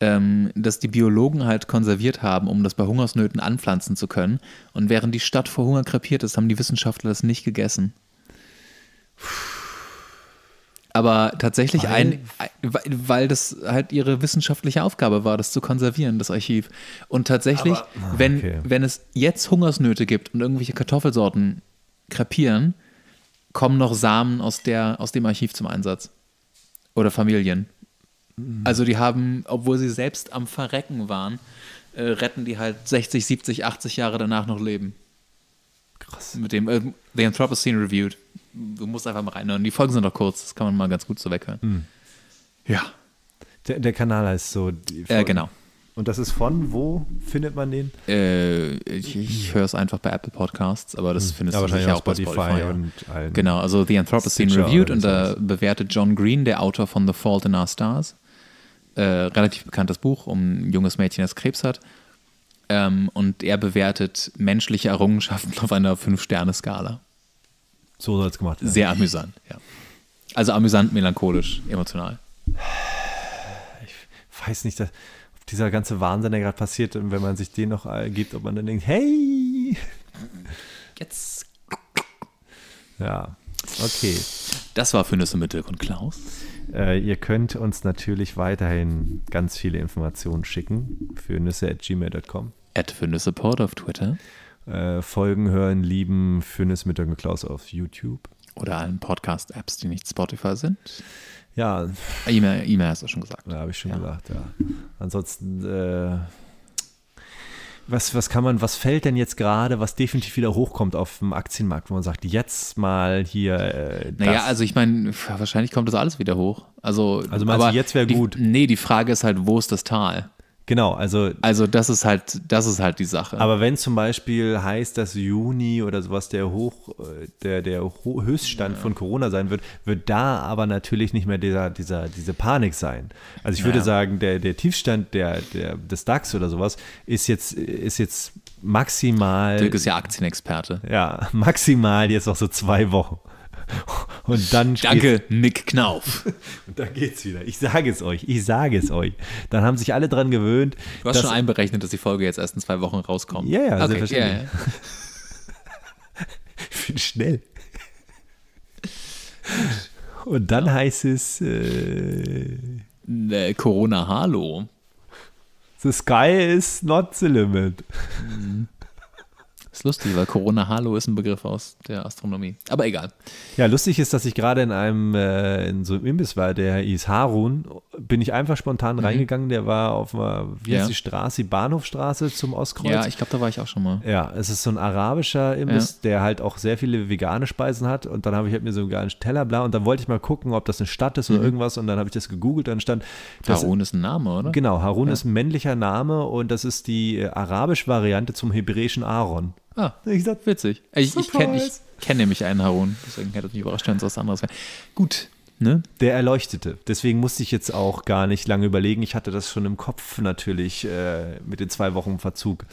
ähm, das die Biologen halt konserviert haben, um das bei Hungersnöten anpflanzen zu können. Und während die Stadt vor Hunger krepiert ist, haben die Wissenschaftler das nicht gegessen. Aber tatsächlich weil? ein, weil das halt ihre wissenschaftliche Aufgabe war, das zu konservieren, das Archiv. Und tatsächlich, Aber, ah, okay. wenn, wenn es jetzt Hungersnöte gibt und irgendwelche Kartoffelsorten krepieren, kommen noch Samen aus, der, aus dem Archiv zum Einsatz. Oder Familien. Also die haben, obwohl sie selbst am Verrecken waren, äh, retten die halt 60, 70, 80 Jahre danach noch Leben. Krass. Mit dem äh, The Anthropocene Reviewed. Du musst einfach mal reinhören. Die Folgen sind noch kurz, das kann man mal ganz gut so weghören. Mhm. Ja. Der, der, Kanal heißt so. Äh, genau. Und das ist von wo findet man den? Äh, ich, ich höre es einfach bei Apple Podcasts, aber das hm. findest ja, du sicher auch bei Spotify. Und allen genau, also The Anthropocene Stitcher Reviewed und da bewertet John Green, der Autor von The Fault in Our Stars, äh, relativ bekanntes Buch um ein junges Mädchen, das Krebs hat. Ähm, und er bewertet menschliche Errungenschaften auf einer Fünf-Sterne-Skala. So soll es gemacht werden. Sehr amüsant, ja. Also amüsant, melancholisch, emotional. Ich weiß nicht, dass dieser ganze Wahnsinn, der gerade passiert, und wenn man sich den noch ergibt, ob man dann denkt, hey, jetzt. Ja, okay. Das war für Nüsse mit Dirk und Klaus. Äh, ihr könnt uns natürlich weiterhin ganz viele Informationen schicken für nüsse.gmail.com. At für Nüsse Port auf Twitter. Äh, Folgen hören, lieben für Nüsse mit Dönke Klaus auf YouTube. Oder allen Podcast-Apps, die nicht Spotify sind. Ja. E-Mail e hast du schon gesagt. Ja, habe ich schon ja. gesagt, ja. Ansonsten äh, was, was kann man, was fällt denn jetzt gerade, was definitiv wieder hochkommt auf dem Aktienmarkt, wo man sagt, jetzt mal hier. Äh, naja, also ich meine, wahrscheinlich kommt das alles wieder hoch. Also, also meinst aber du, jetzt wäre gut. Nee, die Frage ist halt, wo ist das Tal? Genau, also. Also, das ist halt, das ist halt die Sache. Aber wenn zum Beispiel heißt, dass Juni oder sowas der Hoch, äh, der, der Höchststand ja. von Corona sein wird, wird da aber natürlich nicht mehr dieser, dieser, diese Panik sein. Also ich würde sagen, der, der Tiefstand der, der, des DAX oder sowas ist jetzt, ist jetzt maximal. Dirk ist ja Aktienexperte. Ja, maximal jetzt noch so zwei Wochen. Und dann Danke, Nick Knauf. Und dann geht's wieder. Ich sage es euch, ich sage es euch. Dann haben sich alle dran gewöhnt. Du hast schon einberechnet, dass die Folge jetzt erst in zwei Wochen rauskommt. Ja, ja, okay, ja, ja. Ich bin schnell. Und dann ja. heißt es äh, äh Corona Halo. The sky is not the limit. Mhm. Ist lustig, weil Corona Halo ist ein Begriff aus der Astronomie. Aber egal. Ja, lustig ist, dass ich gerade in einem, äh, in so einem Imbiss war, der hieß Harun, bin ich einfach spontan mhm. reingegangen. Der war auf einer, wie ja. heißt die Straße, die Bahnhofstraße zum Ostkreuz. Ja, ich glaube, da war ich auch schon mal. Ja, es ist so ein arabischer Imbiss, ja. der halt auch sehr viele vegane Speisen hat. Und dann habe ich halt mir so einen geilen Teller bla und dann wollte ich mal gucken, ob das eine Stadt ist mhm. oder irgendwas. Und dann habe ich das gegoogelt, dann stand. Harun ist ein Name, oder? Genau, Harun ja. ist ein männlicher Name und das ist die äh, arabische Variante zum hebräischen Aaron. Ah, ich sag, witzig. Ich, ich kenne kenn nämlich einen Harun, deswegen hätte ich mich überrascht, wenn es was anderes wäre. Gut, Ne? Der Erleuchtete. Deswegen musste ich jetzt auch gar nicht lange überlegen. Ich hatte das schon im Kopf natürlich äh, mit den zwei Wochen Verzug.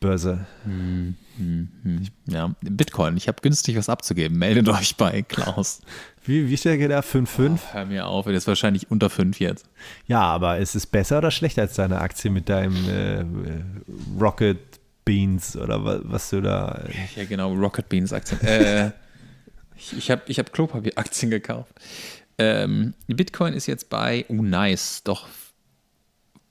Börse. Hm, hm, hm. Ja, Bitcoin. Ich habe günstig was abzugeben. Meldet euch bei Klaus. Wie, wie steht der 5,5? hör mir auf, das ist wahrscheinlich unter 5 jetzt. Ja, aber ist es besser oder schlechter als deine Aktie mit deinem äh, Rocket Beans oder was, was du da. Äh, ja, genau, Rocket Beans Aktien. äh, ich ich habe ich hab Klopapieraktien gekauft. Ähm, Bitcoin ist jetzt bei, oh nice, doch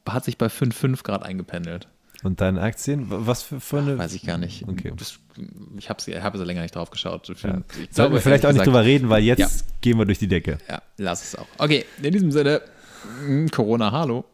hat sich bei 5,5 Grad eingependelt. Und deine Aktien? Was für, für eine. Ach, weiß ich gar nicht. Okay. Das, ich habe sie, hab länger nicht drauf geschaut. Ich ja. Ich glaube, wir vielleicht auch nicht gesagt, drüber reden, weil jetzt ja. gehen wir durch die Decke. Ja, lass es auch. Okay, in diesem Sinne, mm, Corona, hallo.